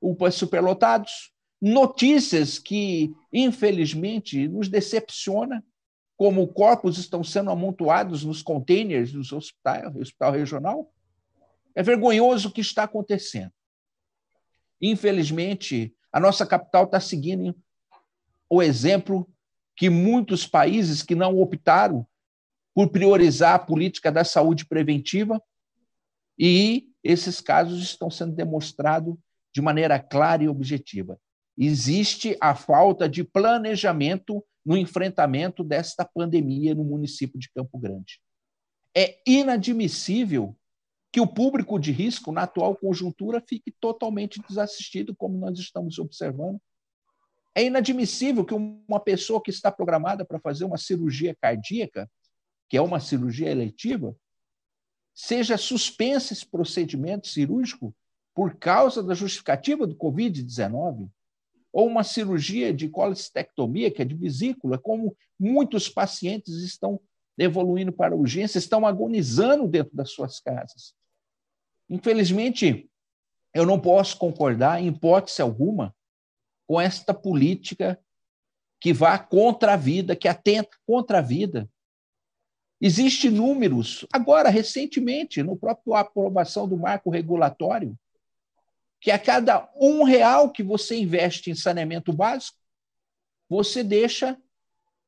UPAs superlotados, notícias que, infelizmente, nos decepciona, como corpos estão sendo amontoados nos containers do hospital regional. É vergonhoso o que está acontecendo. Infelizmente, a nossa capital está seguindo o exemplo que muitos países que não optaram por priorizar a política da saúde preventiva e esses casos estão sendo demonstrados de maneira clara e objetiva existe a falta de planejamento no enfrentamento desta pandemia no município de Campo Grande. É inadmissível que o público de risco, na atual conjuntura, fique totalmente desassistido, como nós estamos observando. É inadmissível que uma pessoa que está programada para fazer uma cirurgia cardíaca, que é uma cirurgia eletiva, seja suspensa esse procedimento cirúrgico por causa da justificativa do Covid-19 ou uma cirurgia de colestectomia, que é de vesícula, como muitos pacientes estão evoluindo para urgência, estão agonizando dentro das suas casas. Infelizmente, eu não posso concordar, em hipótese alguma, com esta política que vá contra a vida, que atenta contra a vida. Existem números, agora, recentemente, no próprio aprovação do marco regulatório, que a cada um real que você investe em saneamento básico, você deixa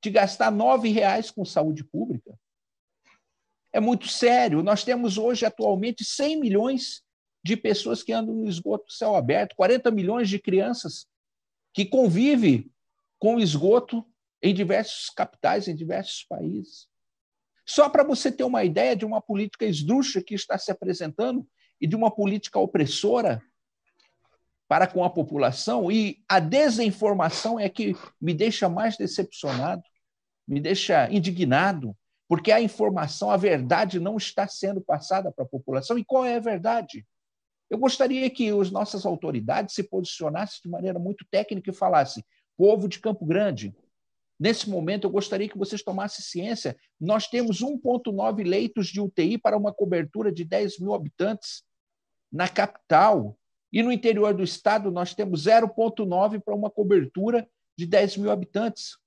de gastar nove reais com saúde pública. É muito sério. Nós temos hoje, atualmente, 100 milhões de pessoas que andam no esgoto céu aberto, 40 milhões de crianças que convivem com esgoto em diversos capitais, em diversos países. Só para você ter uma ideia de uma política esdrúxula que está se apresentando e de uma política opressora para com a população, e a desinformação é que me deixa mais decepcionado, me deixa indignado, porque a informação, a verdade não está sendo passada para a população. E qual é a verdade? Eu gostaria que as nossas autoridades se posicionassem de maneira muito técnica e falassem: povo de Campo Grande, nesse momento eu gostaria que vocês tomassem ciência, nós temos 1,9 leitos de UTI para uma cobertura de 10 mil habitantes na capital. E no interior do estado, nós temos 0,9 para uma cobertura de 10 mil habitantes.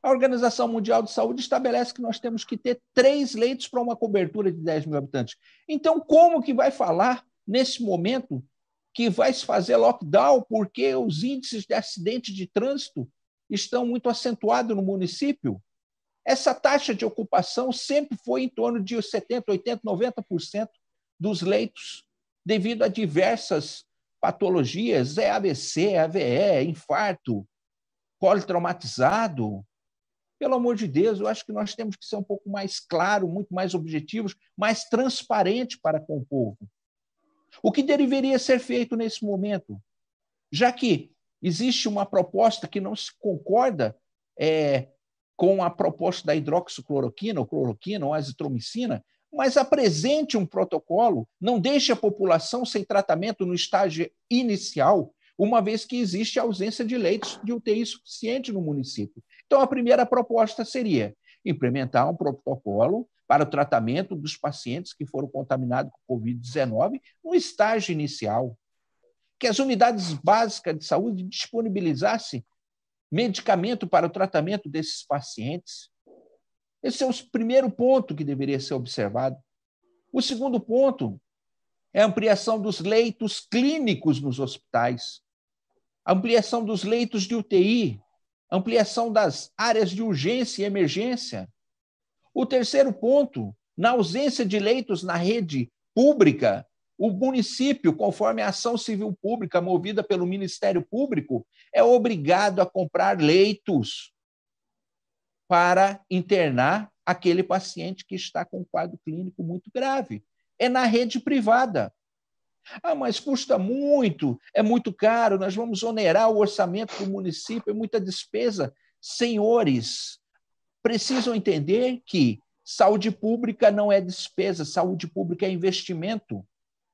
A Organização Mundial de Saúde estabelece que nós temos que ter três leitos para uma cobertura de 10 mil habitantes. Então, como que vai falar nesse momento que vai se fazer lockdown porque os índices de acidente de trânsito estão muito acentuados no município? Essa taxa de ocupação sempre foi em torno de 70%, 80%, 90% dos leitos devido a diversas patologias, é AVC, AVE, infarto, colo traumatizado. Pelo amor de Deus, eu acho que nós temos que ser um pouco mais claro, muito mais objetivos, mais transparente para com o povo. O que deveria ser feito nesse momento? Já que existe uma proposta que não se concorda é, com a proposta da hidroxicloroquina, ou cloroquina, ou azitromicina, mas apresente um protocolo, não deixe a população sem tratamento no estágio inicial, uma vez que existe a ausência de leitos de UTI suficiente no município. Então, a primeira proposta seria implementar um protocolo para o tratamento dos pacientes que foram contaminados com Covid-19 no estágio inicial. Que as unidades básicas de saúde disponibilizassem medicamento para o tratamento desses pacientes esse é o primeiro ponto que deveria ser observado. O segundo ponto é a ampliação dos leitos clínicos nos hospitais, ampliação dos leitos de UTI, ampliação das áreas de urgência e emergência. O terceiro ponto, na ausência de leitos na rede pública, o município, conforme a ação civil pública movida pelo Ministério Público, é obrigado a comprar leitos para internar aquele paciente que está com um quadro clínico muito grave. É na rede privada. Ah, mas custa muito, é muito caro, nós vamos onerar o orçamento do município, é muita despesa. Senhores, precisam entender que saúde pública não é despesa, saúde pública é investimento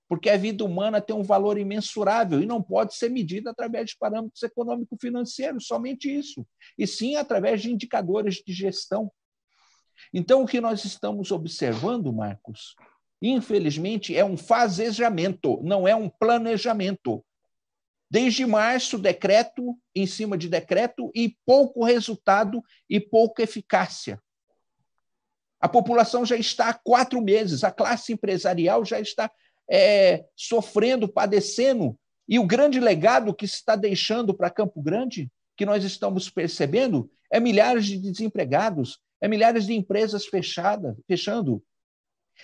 porque a vida humana tem um valor imensurável e não pode ser medida através de parâmetros econômico-financeiros, somente isso, e sim através de indicadores de gestão. Então, o que nós estamos observando, Marcos, infelizmente, é um fazejamento, não é um planejamento. Desde março, decreto em cima de decreto e pouco resultado e pouca eficácia. A população já está há quatro meses, a classe empresarial já está é, sofrendo, padecendo. E o grande legado que se está deixando para Campo Grande, que nós estamos percebendo, é milhares de desempregados, é milhares de empresas fechadas, fechando,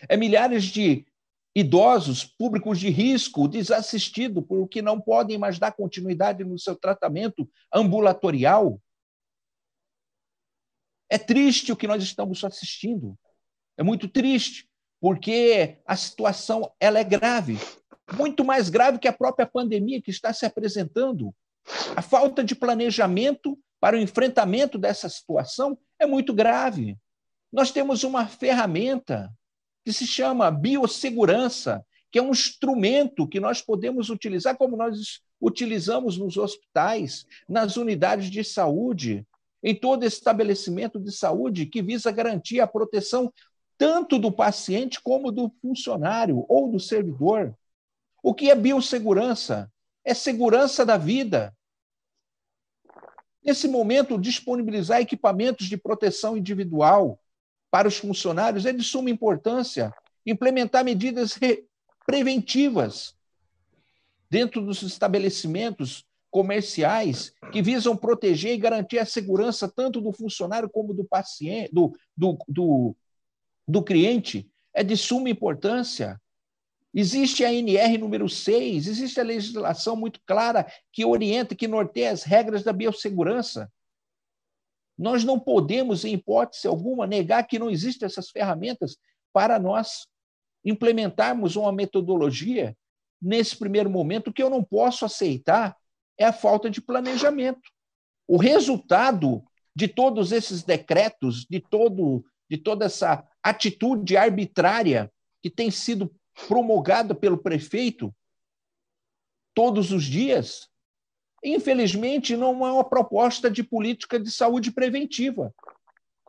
é milhares de idosos, públicos de risco, desassistido, porque não podem mais dar continuidade no seu tratamento ambulatorial. É triste o que nós estamos assistindo. É muito triste porque a situação ela é grave, muito mais grave que a própria pandemia que está se apresentando. A falta de planejamento para o enfrentamento dessa situação é muito grave. Nós temos uma ferramenta que se chama biossegurança, que é um instrumento que nós podemos utilizar, como nós utilizamos nos hospitais, nas unidades de saúde, em todo estabelecimento de saúde, que visa garantir a proteção tanto do paciente como do funcionário ou do servidor. O que é biossegurança? É segurança da vida. Nesse momento, disponibilizar equipamentos de proteção individual para os funcionários é de suma importância. Implementar medidas preventivas dentro dos estabelecimentos comerciais que visam proteger e garantir a segurança tanto do funcionário como do paciente, do, do, do do cliente é de suma importância. Existe a NR número 6, existe a legislação muito clara que orienta, que norteia as regras da biossegurança. Nós não podemos, em hipótese alguma, negar que não existem essas ferramentas para nós implementarmos uma metodologia nesse primeiro momento. O que eu não posso aceitar é a falta de planejamento. O resultado de todos esses decretos, de todo de toda essa atitude arbitrária que tem sido promulgada pelo prefeito todos os dias, infelizmente não é uma proposta de política de saúde preventiva.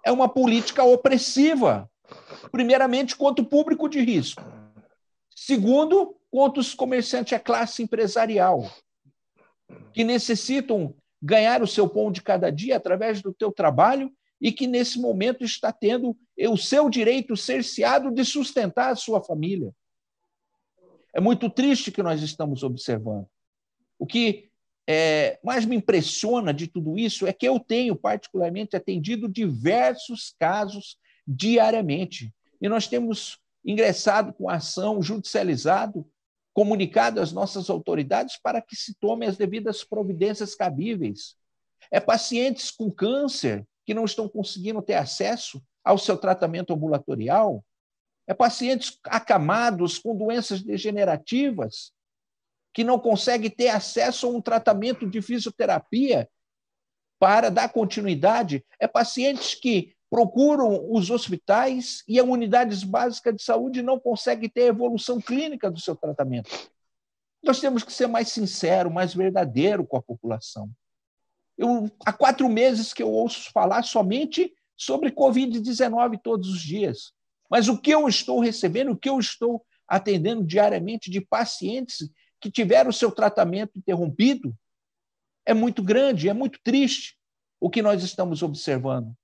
É uma política opressiva, primeiramente contra o público de risco. Segundo, contra os comerciantes e a classe empresarial, que necessitam ganhar o seu pão de cada dia através do teu trabalho e que nesse momento está tendo eh, o seu direito cerceado de sustentar a sua família. É muito triste que nós estamos observando. O que é, mais me impressiona de tudo isso é que eu tenho, particularmente, atendido diversos casos diariamente. E nós temos ingressado com ação, judicializado, comunicado às nossas autoridades para que se tomem as devidas providências cabíveis. É pacientes com câncer que não estão conseguindo ter acesso ao seu tratamento ambulatorial, é pacientes acamados com doenças degenerativas que não conseguem ter acesso a um tratamento de fisioterapia para dar continuidade, é pacientes que procuram os hospitais e as unidades básicas de saúde não conseguem ter evolução clínica do seu tratamento. Nós temos que ser mais sincero, mais verdadeiro com a população. Eu, há quatro meses que eu ouço falar somente sobre Covid-19 todos os dias. Mas o que eu estou recebendo, o que eu estou atendendo diariamente de pacientes que tiveram seu tratamento interrompido, é muito grande, é muito triste o que nós estamos observando.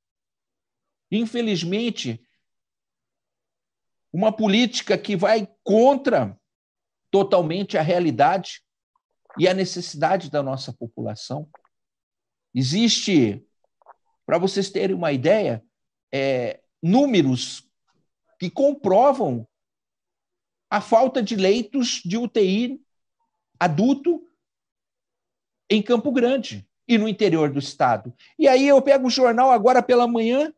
Infelizmente, uma política que vai contra totalmente a realidade e a necessidade da nossa população. Existe, para vocês terem uma ideia, é, números que comprovam a falta de leitos de UTI adulto em Campo Grande e no interior do estado. E aí eu pego o jornal agora pela manhã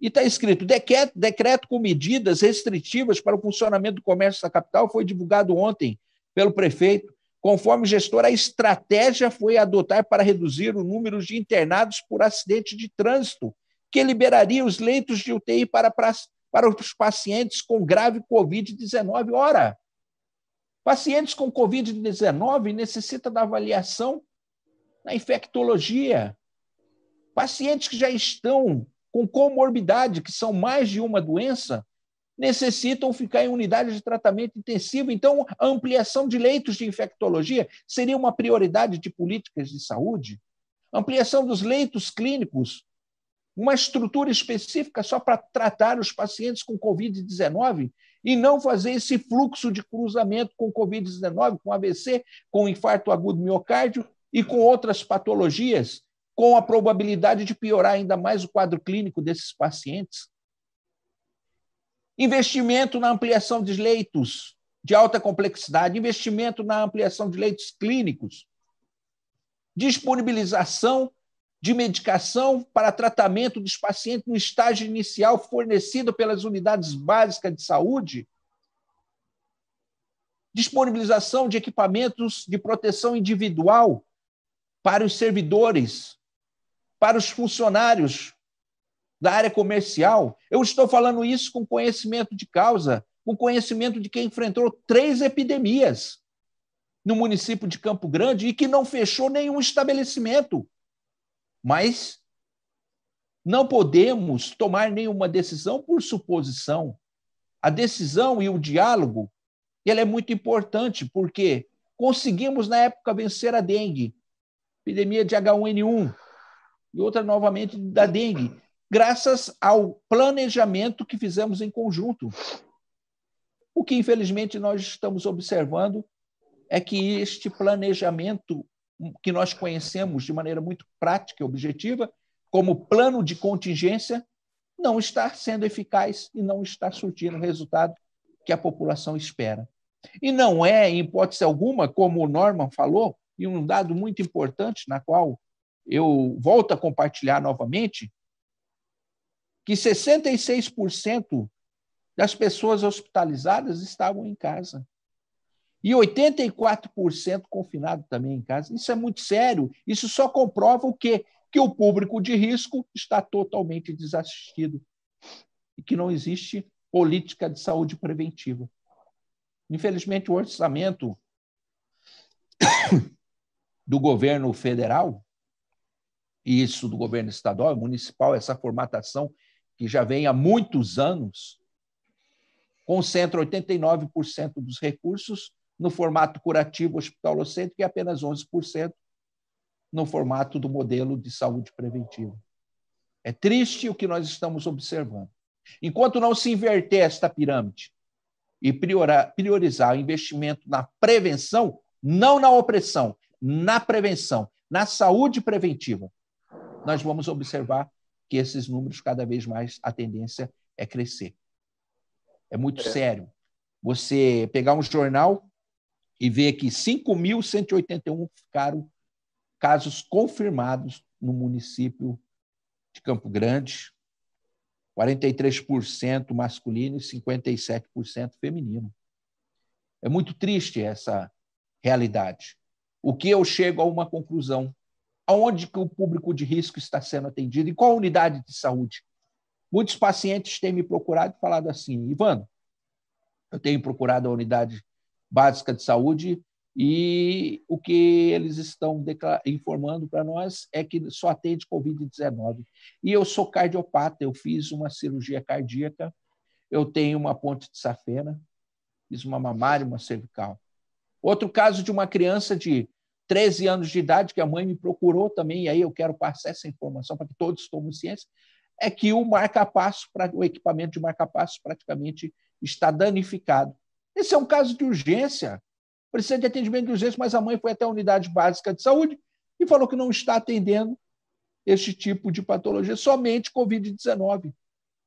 e está escrito: decreto, decreto com medidas restritivas para o funcionamento do comércio da capital foi divulgado ontem pelo prefeito. Conforme o gestor, a estratégia foi adotar para reduzir o número de internados por acidente de trânsito, que liberaria os leitos de UTI para, para os pacientes com grave Covid-19. Ora, pacientes com Covid-19 necessitam da avaliação na infectologia. Pacientes que já estão com comorbidade, que são mais de uma doença, necessitam ficar em unidade de tratamento intensivo. Então, a ampliação de leitos de infectologia seria uma prioridade de políticas de saúde? Ampliação dos leitos clínicos, uma estrutura específica só para tratar os pacientes com Covid-19 e não fazer esse fluxo de cruzamento com Covid-19, com AVC, com infarto agudo miocárdio e com outras patologias, com a probabilidade de piorar ainda mais o quadro clínico desses pacientes. Investimento na ampliação de leitos de alta complexidade, investimento na ampliação de leitos clínicos, disponibilização de medicação para tratamento dos pacientes no estágio inicial fornecido pelas unidades básicas de saúde, disponibilização de equipamentos de proteção individual para os servidores, para os funcionários da área comercial. Eu estou falando isso com conhecimento de causa, com conhecimento de quem enfrentou três epidemias no município de Campo Grande e que não fechou nenhum estabelecimento. Mas não podemos tomar nenhuma decisão por suposição. A decisão e o diálogo, ele é muito importante, porque conseguimos na época vencer a dengue, epidemia de H1N1 e outra novamente da dengue graças ao planejamento que fizemos em conjunto. O que, infelizmente, nós estamos observando é que este planejamento hum, que nós conhecemos de maneira muito prática e objetiva, como plano de contingência, não está sendo eficaz e não está surtindo o resultado que a população espera. E não é, em hipótese alguma, como o Norman falou, e um dado muito importante na qual eu volto a compartilhar novamente, que 66% das pessoas hospitalizadas estavam em casa. E 84% confinado também em casa. Isso é muito sério. Isso só comprova o quê? Que o público de risco está totalmente desassistido e que não existe política de saúde preventiva. Infelizmente, o orçamento do governo federal, e isso do governo estadual e municipal, essa formatação que já vem há muitos anos, concentra 89% dos recursos no formato curativo hospitalocêntrico e apenas 11% no formato do modelo de saúde preventiva. É triste o que nós estamos observando. Enquanto não se inverter esta pirâmide e priorizar o investimento na prevenção, não na opressão, na prevenção, na saúde preventiva, nós vamos observar que esses números, cada vez mais, a tendência é crescer. É muito é. sério. Você pegar um jornal e ver que 5.181 ficaram casos confirmados no município de Campo Grande, 43% masculino e 57% feminino. É muito triste essa realidade. O que eu chego a uma conclusão? aonde que o público de risco está sendo atendido, e qual unidade de saúde. Muitos pacientes têm me procurado e falado assim, Ivan, eu tenho procurado a unidade básica de saúde e o que eles estão informando para nós é que só atende Covid-19. E eu sou cardiopata, eu fiz uma cirurgia cardíaca, eu tenho uma ponte de safena, fiz uma mamária e uma cervical. Outro caso de uma criança de 13 anos de idade, que a mãe me procurou também, e aí eu quero passar essa informação para que todos tomem ciência, é que o marca-passo, o equipamento de marca-passo praticamente está danificado. Esse é um caso de urgência, precisa de atendimento de urgência, mas a mãe foi até a unidade básica de saúde e falou que não está atendendo este tipo de patologia, somente Covid-19.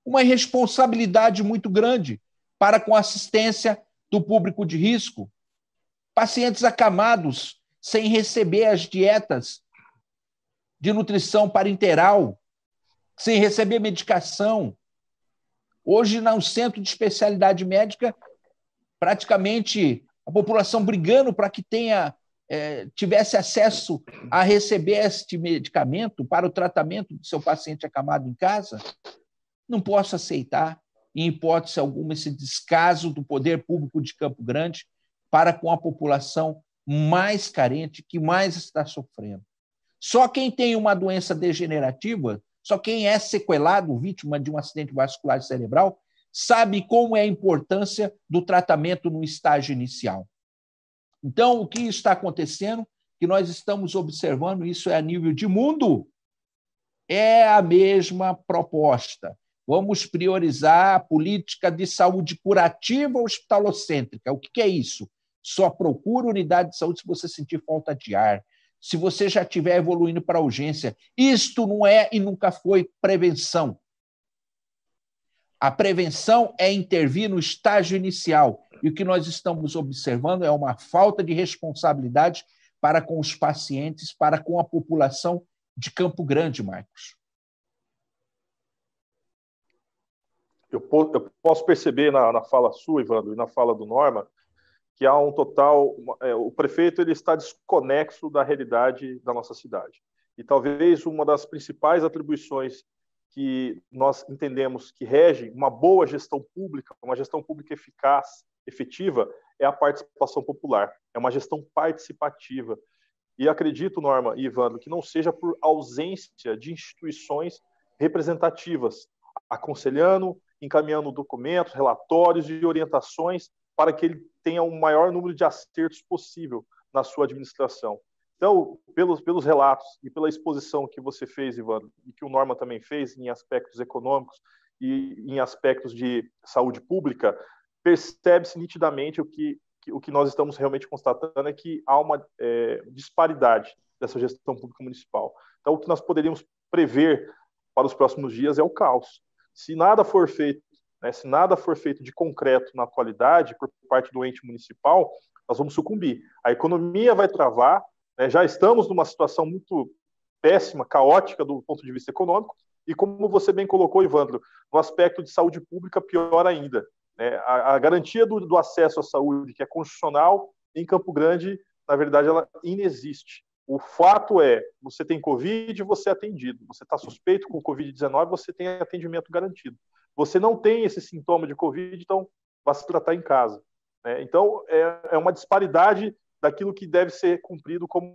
Uma irresponsabilidade muito grande para com a assistência do público de risco. Pacientes acamados sem receber as dietas de nutrição parenteral, sem receber medicação. Hoje, no centro de especialidade médica, praticamente a população brigando para que tenha é, tivesse acesso a receber este medicamento para o tratamento do seu paciente acamado em casa, não posso aceitar, em hipótese alguma, esse descaso do poder público de Campo Grande para com a população mais carente, que mais está sofrendo. Só quem tem uma doença degenerativa, só quem é sequelado, vítima de um acidente vascular cerebral, sabe como é a importância do tratamento no estágio inicial. Então, o que está acontecendo, que nós estamos observando, isso é a nível de mundo, é a mesma proposta. Vamos priorizar a política de saúde curativa hospitalocêntrica. O que é isso? Só procura unidade de saúde se você sentir falta de ar, se você já estiver evoluindo para urgência. Isto não é e nunca foi prevenção. A prevenção é intervir no estágio inicial. E o que nós estamos observando é uma falta de responsabilidade para com os pacientes, para com a população de Campo Grande, Marcos. Eu posso perceber na, na fala sua, Ivandro, e na fala do Norma, que há um total, é, o prefeito ele está desconexo da realidade da nossa cidade. E talvez uma das principais atribuições que nós entendemos que regem uma boa gestão pública, uma gestão pública eficaz, efetiva, é a participação popular, é uma gestão participativa. E acredito, Norma e Ivandro, que não seja por ausência de instituições representativas, aconselhando, encaminhando documentos, relatórios e orientações para que ele tenha o maior número de acertos possível na sua administração. Então, pelos, pelos relatos e pela exposição que você fez, Ivan, e que o Norma também fez em aspectos econômicos e em aspectos de saúde pública, percebe-se nitidamente o que, que, o que nós estamos realmente constatando é que há uma é, disparidade dessa gestão pública municipal. Então, o que nós poderíamos prever para os próximos dias é o caos. Se nada for feito né? Se nada for feito de concreto na atualidade, por parte do ente municipal, nós vamos sucumbir. A economia vai travar, né? já estamos numa situação muito péssima, caótica do ponto de vista econômico, e como você bem colocou, Ivandro, no aspecto de saúde pública, pior ainda. Né? A, a, garantia do, do, acesso à saúde, que é constitucional, em Campo Grande, na verdade, ela inexiste. O fato é, você tem Covid, você é atendido. Você está suspeito com Covid-19, você tem atendimento garantido você não tem esse sintoma de Covid, então vá se tratar em casa. Né? Então, é, é, uma disparidade daquilo que deve ser cumprido como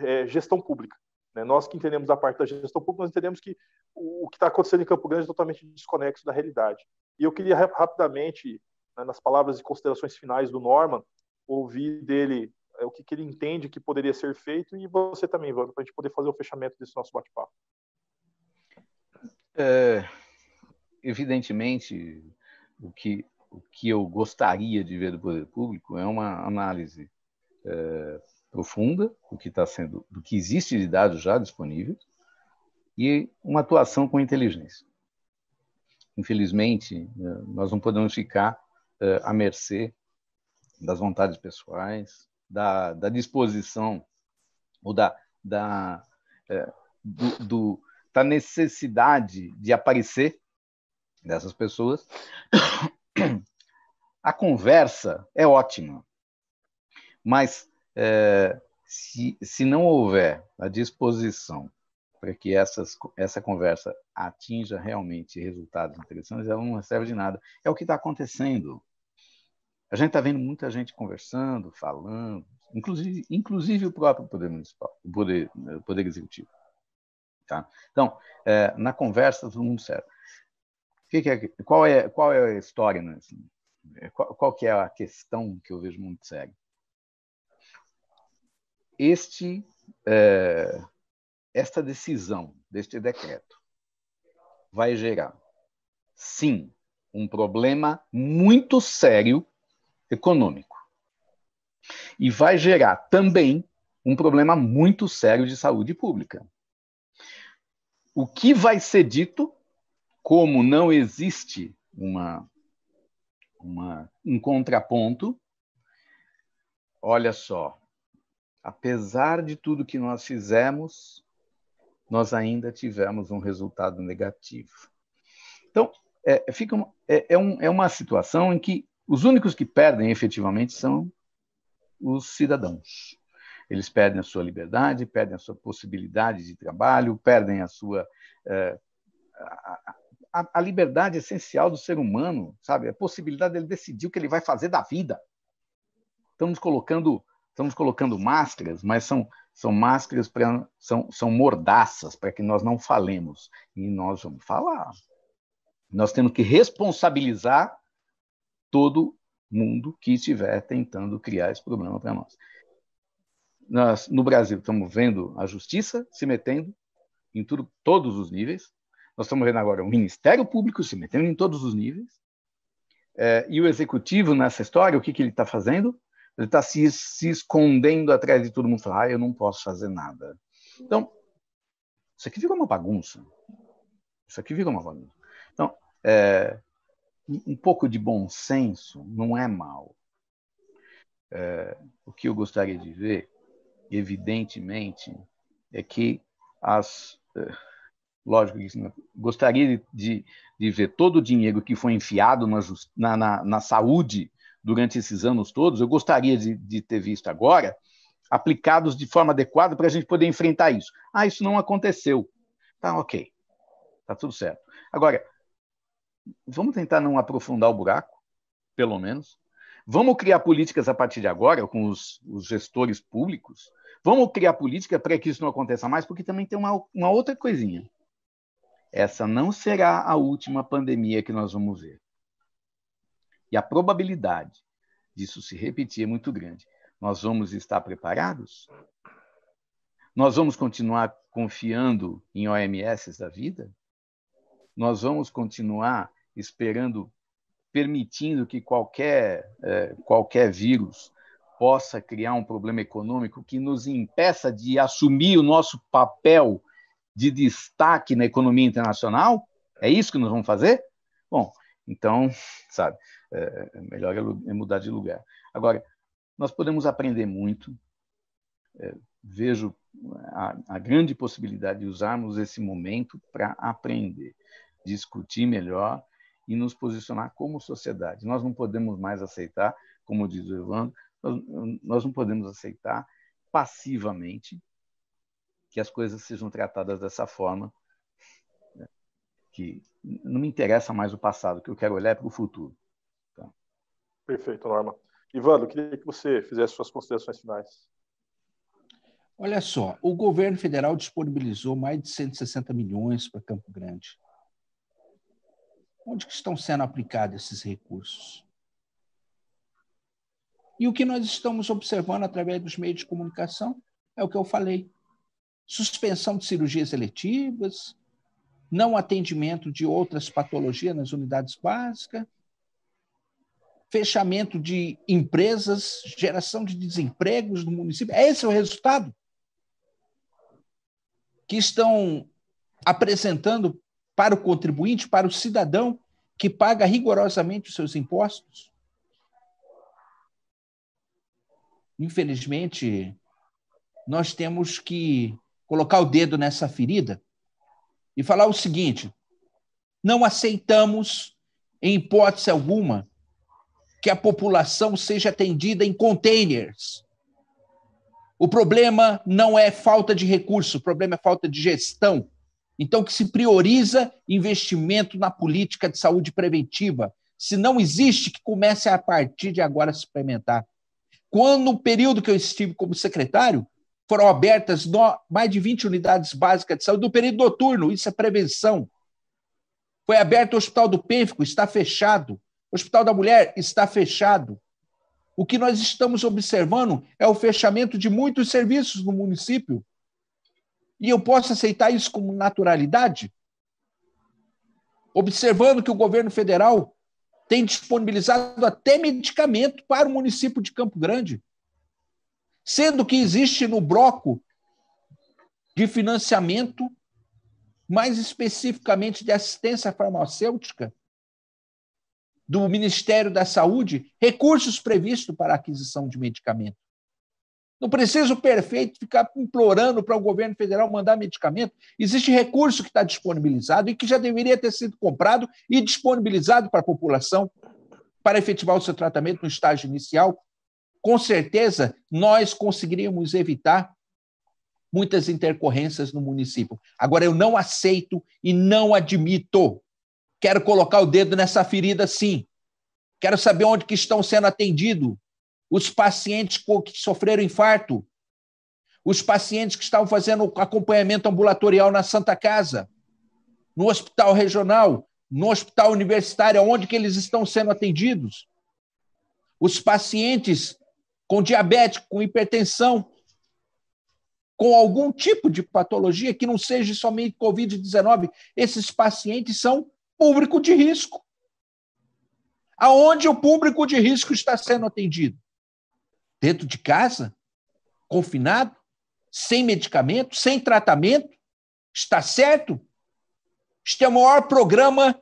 é, gestão pública. Né? Nós que entendemos a parte da gestão pública, nós entendemos que o, o que está acontecendo em Campo Grande é totalmente desconexo da realidade. E eu queria rapidamente, né, nas palavras e considerações finais do Norman, ouvir dele é, o que, que ele entende que poderia ser feito e você também, Vando, para a gente poder fazer o fechamento desse nosso bate-papo. É, evidentemente, o que, o que eu gostaria de ver do poder público é uma análise é, profunda do que está sendo, do que existe de dados já disponíveis e uma atuação com inteligência. Infelizmente, eh, nós não podemos ficar é, à mercê das vontades pessoais, da, da disposição ou da, da é, do, do, da necessidade de aparecer dessas pessoas, a conversa é ótima, mas é, se, se não houver a disposição para que essas, essa conversa atinja realmente resultados interessantes, ela não serve de nada. É o que está acontecendo. A gente está vendo muita gente conversando, falando, inclusive, inclusive o próprio Poder Municipal, o Poder, o poder Executivo. Tá? Então, é, na conversa, todo mundo serve que que é, qual, é, qual é a história? Né? Qual, qual, que é a questão que eu vejo muito segue Este, é, esta decisão deste decreto vai gerar, sim, um problema muito sério econômico. E vai gerar também um problema muito sério de saúde pública. O que vai ser dito como não existe uma, uma, um contraponto, olha só, apesar de tudo que nós fizemos, nós ainda tivemos um resultado negativo. Então, é, é, fica uma, é, é, um, é uma situação em que os únicos que perdem efetivamente são os cidadãos. Eles perdem a sua liberdade, perdem a sua possibilidade de trabalho, perdem a sua, é, a, a liberdade essencial do ser humano, sabe? A possibilidade dele decidir o que ele vai fazer da vida. Estamos colocando, estamos colocando máscaras, mas são, são máscaras, pra, são, são mordaças para que nós não falemos. E nós vamos falar. Nós temos que responsabilizar todo mundo que estiver tentando criar esse problema para nós. nós. No Brasil, estamos vendo a justiça se metendo em tudo, todos os níveis, nós estamos vendo agora o Ministério Público se metendo em todos os níveis. É, e o executivo nessa história, o que, que ele está fazendo? Ele está se, se escondendo atrás de todo mundo, falando, ah, eu não posso fazer nada. Então, isso aqui virou uma bagunça. Isso aqui virou uma bagunça. Então, é, um pouco de bom senso não é mal. É, o que eu gostaria de ver, evidentemente, é que as lógico, que né? gostaria de, de ver todo o dinheiro que foi enfiado na, na, na, na saúde durante esses anos todos, eu gostaria de, de ter visto agora, aplicados de forma adequada para a gente poder enfrentar isso. Ah, isso não aconteceu. Tá ok, tá tudo certo. Agora, vamos tentar não aprofundar o buraco, pelo menos. Vamos criar políticas a partir de agora com os, os gestores públicos. Vamos criar política para que isso não aconteça mais, porque também tem uma, uma outra coisinha essa não será a última pandemia que nós vamos ver. E a probabilidade disso se repetir é muito grande. Nós vamos estar preparados? Nós vamos continuar confiando em OMS da vida? Nós vamos continuar esperando, permitindo que qualquer, é, qualquer vírus possa criar um problema econômico que nos impeça de assumir o nosso papel de destaque na economia internacional? É isso que nós vamos fazer? Bom, então, sabe, é, é melhor é, é mudar de lugar. Agora, nós podemos aprender muito. É, vejo a, a, grande possibilidade de usarmos esse momento para aprender, discutir melhor e nos posicionar como sociedade. Nós não podemos mais aceitar, como diz o Evandro, nós, nós não podemos aceitar passivamente que as coisas sejam tratadas dessa forma, né, que não me interessa mais o passado, o que eu quero olhar é para o futuro. Tá? Perfeito, Norma. Ivano, queria que você fizesse suas considerações finais. Olha só, o governo federal disponibilizou mais de 160 milhões para Campo Grande. Onde que estão sendo aplicados esses recursos? E o que nós estamos observando através dos meios de comunicação é o que eu falei suspensão de cirurgias eletivas, não atendimento de outras patologias nas unidades básicas, fechamento de empresas, geração de desempregos no município. É esse é o resultado que estão apresentando para o contribuinte, para o cidadão que paga rigorosamente os seus impostos. Infelizmente, nós temos que colocar o dedo nessa ferida e falar o seguinte: não aceitamos, em hipótese alguma, que a população seja atendida em containers. O problema não é falta de recurso, o problema é falta de gestão. Então, que se prioriza investimento na política de saúde preventiva. Se não existe, que comece a partir de agora a se implementar. Quando, no período que eu estive como secretário, foram abertas no, mais de 20 unidades básicas de saúde no período noturno, isso é prevenção. Foi aberto o Hospital do Pênfico, está fechado. O Hospital da Mulher está fechado. O que nós estamos observando é o fechamento de muitos serviços no município. E eu posso aceitar isso como naturalidade? Observando que o governo federal tem disponibilizado até medicamento para o município de Campo Grande sendo que existe no bloco de financiamento, mais especificamente de assistência farmacêutica, do Ministério da Saúde, recursos previstos para aquisição de medicamento. Não precisa o perfeito ficar implorando para o governo federal mandar medicamento. Existe recurso que está disponibilizado e que já deveria ter sido comprado e disponibilizado para a população para efetivar o seu tratamento no estágio inicial com certeza nós conseguiríamos evitar muitas intercorrências no município. Agora, eu não aceito e não admito. Quero colocar o dedo nessa ferida, sim. Quero saber onde que estão sendo atendidos os pacientes que sofreram infarto, os pacientes que estavam fazendo acompanhamento ambulatorial na Santa Casa, no hospital regional, no hospital universitário, onde que eles estão sendo atendidos. Os pacientes com diabético, com hipertensão, com algum tipo de patologia que não seja somente Covid-19, esses pacientes são público de risco. Aonde o público de risco está sendo atendido? Dentro de casa? Confinado? Sem medicamento? Sem tratamento? Está certo? Este é o maior programa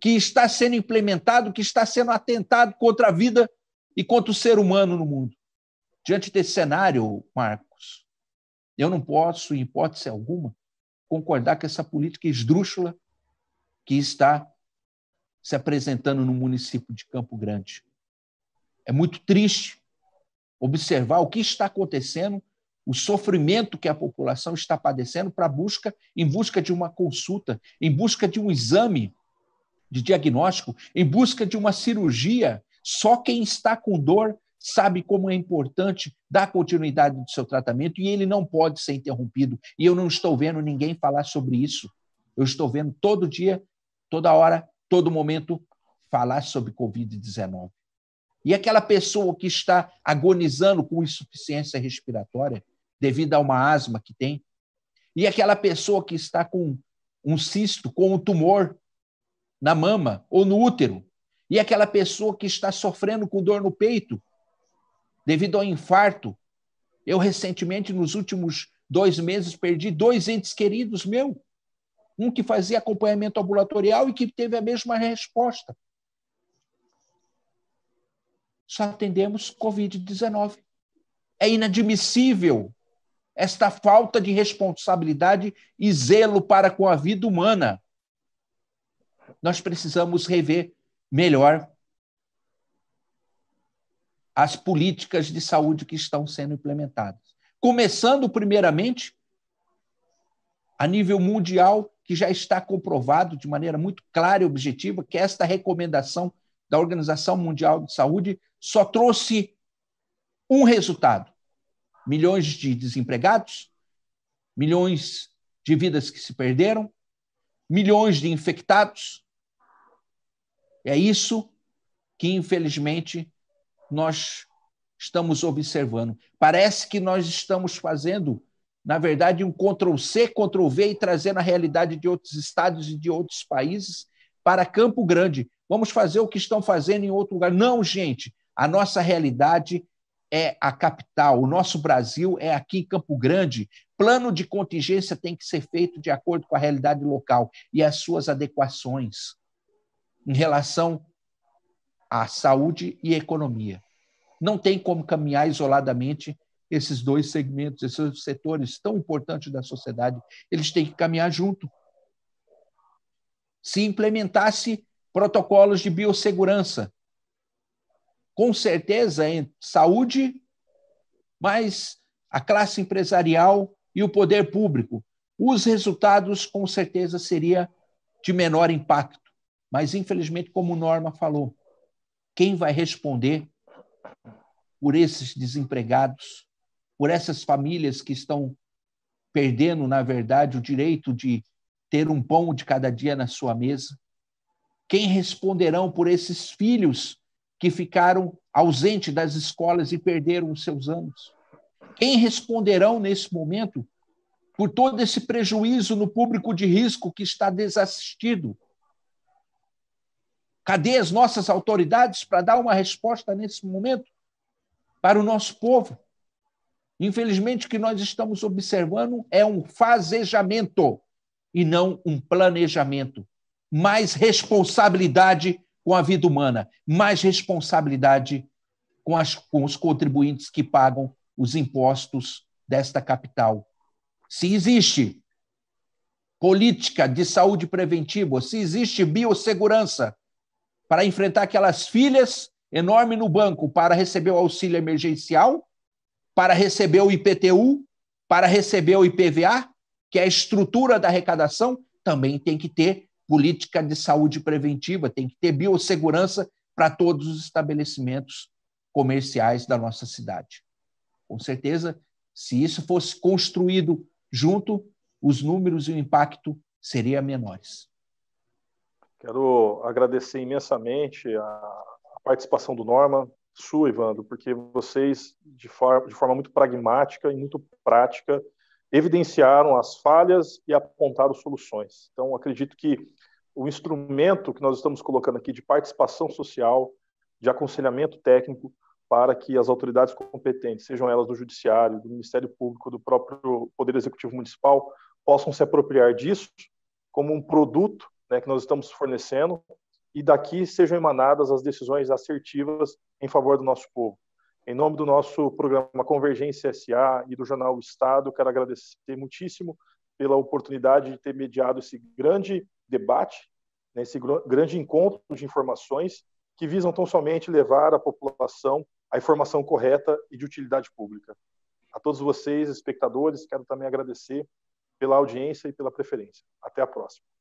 que está sendo implementado, que está sendo atentado contra a vida e quanto o ser humano no mundo. Diante desse cenário, Marcos, eu não posso, em hipótese alguma, concordar com essa política esdrúxula que está se apresentando no município de Campo Grande. É muito triste observar o que está acontecendo, o sofrimento que a população está padecendo para busca, em busca de uma consulta, em busca de um exame de diagnóstico, em busca de uma cirurgia só quem está com dor sabe como é importante dar continuidade do seu tratamento e ele não pode ser interrompido. E eu não estou vendo ninguém falar sobre isso. Eu estou vendo todo dia, toda hora, todo momento falar sobre Covid-19. E aquela pessoa que está agonizando com insuficiência respiratória devido a uma asma que tem, e aquela pessoa que está com um cisto, com um tumor na mama ou no útero, e aquela pessoa que está sofrendo com dor no peito, devido ao infarto. Eu, recentemente, nos últimos dois meses, perdi dois entes queridos meus. Um que fazia acompanhamento ambulatorial e que teve a mesma resposta. Só atendemos Covid-19. É inadmissível esta falta de responsabilidade e zelo para com a vida humana. Nós precisamos rever melhor as políticas de saúde que estão sendo implementadas. Começando, primeiramente, a nível mundial, que já está comprovado de maneira muito clara e objetiva que esta recomendação da Organização Mundial de Saúde só trouxe um resultado: milhões de desempregados, milhões de vidas que se perderam, milhões de infectados, é isso que, infelizmente, nós estamos observando. Parece que nós estamos fazendo, na verdade, um Ctrl-C, Ctrl-V e trazendo a realidade de outros estados e de outros países para Campo Grande. Vamos fazer o que estão fazendo em outro lugar. Não, gente, a nossa realidade é a capital, o nosso Brasil é aqui em Campo Grande. Plano de contingência tem que ser feito de acordo com a realidade local e as suas adequações em relação à saúde e economia. Não tem como caminhar isoladamente esses dois segmentos, esses setores tão importantes da sociedade. Eles têm que caminhar junto. Se implementasse protocolos de biossegurança, com certeza em saúde, mas a classe empresarial e o poder público, os resultados com certeza seria de menor impacto. Mas, infelizmente, como Norma falou, quem vai responder por esses desempregados, por essas famílias que estão perdendo, na verdade, o direito de ter um pão de cada dia na sua mesa? Quem responderão por esses filhos que ficaram ausentes das escolas e perderam os seus anos? Quem responderão nesse momento por todo esse prejuízo no público de risco que está desassistido, Cadê as nossas autoridades para dar uma resposta nesse momento para o nosso povo? Infelizmente, o que nós estamos observando é um fazejamento e não um planejamento. Mais responsabilidade com a vida humana, mais responsabilidade com, as, com os contribuintes que pagam os impostos desta capital. Se existe política de saúde preventiva, se existe biossegurança, para enfrentar aquelas filhas enormes no banco para receber o auxílio emergencial, para receber o IPTU, para receber o IPVA, que é a estrutura da arrecadação, também tem que ter política de saúde preventiva, tem que ter biossegurança para todos os estabelecimentos comerciais da nossa cidade. Com certeza, se isso fosse construído junto, os números e o impacto seriam menores. Quero agradecer imensamente a, a participação do Norma, sua, Ivandro, porque vocês, de, for de forma muito pragmática e muito prática, evidenciaram as falhas e apontaram soluções. Então, acredito que o instrumento que nós estamos colocando aqui de participação social, de aconselhamento técnico, para que as autoridades competentes, sejam elas do Judiciário, do Ministério Público, do próprio Poder Executivo Municipal, possam se apropriar disso como um produto né, que nós estamos fornecendo e daqui sejam emanadas as decisões assertivas em favor do nosso povo. Em nome do nosso programa Convergência SA e do jornal Estado, quero agradecer muitíssimo pela oportunidade de ter mediado esse grande debate, né, esse grande encontro de informações que visam tão somente levar à população a informação correta e de utilidade pública. A todos vocês, espectadores, quero também agradecer pela audiência e pela preferência. Até a próxima.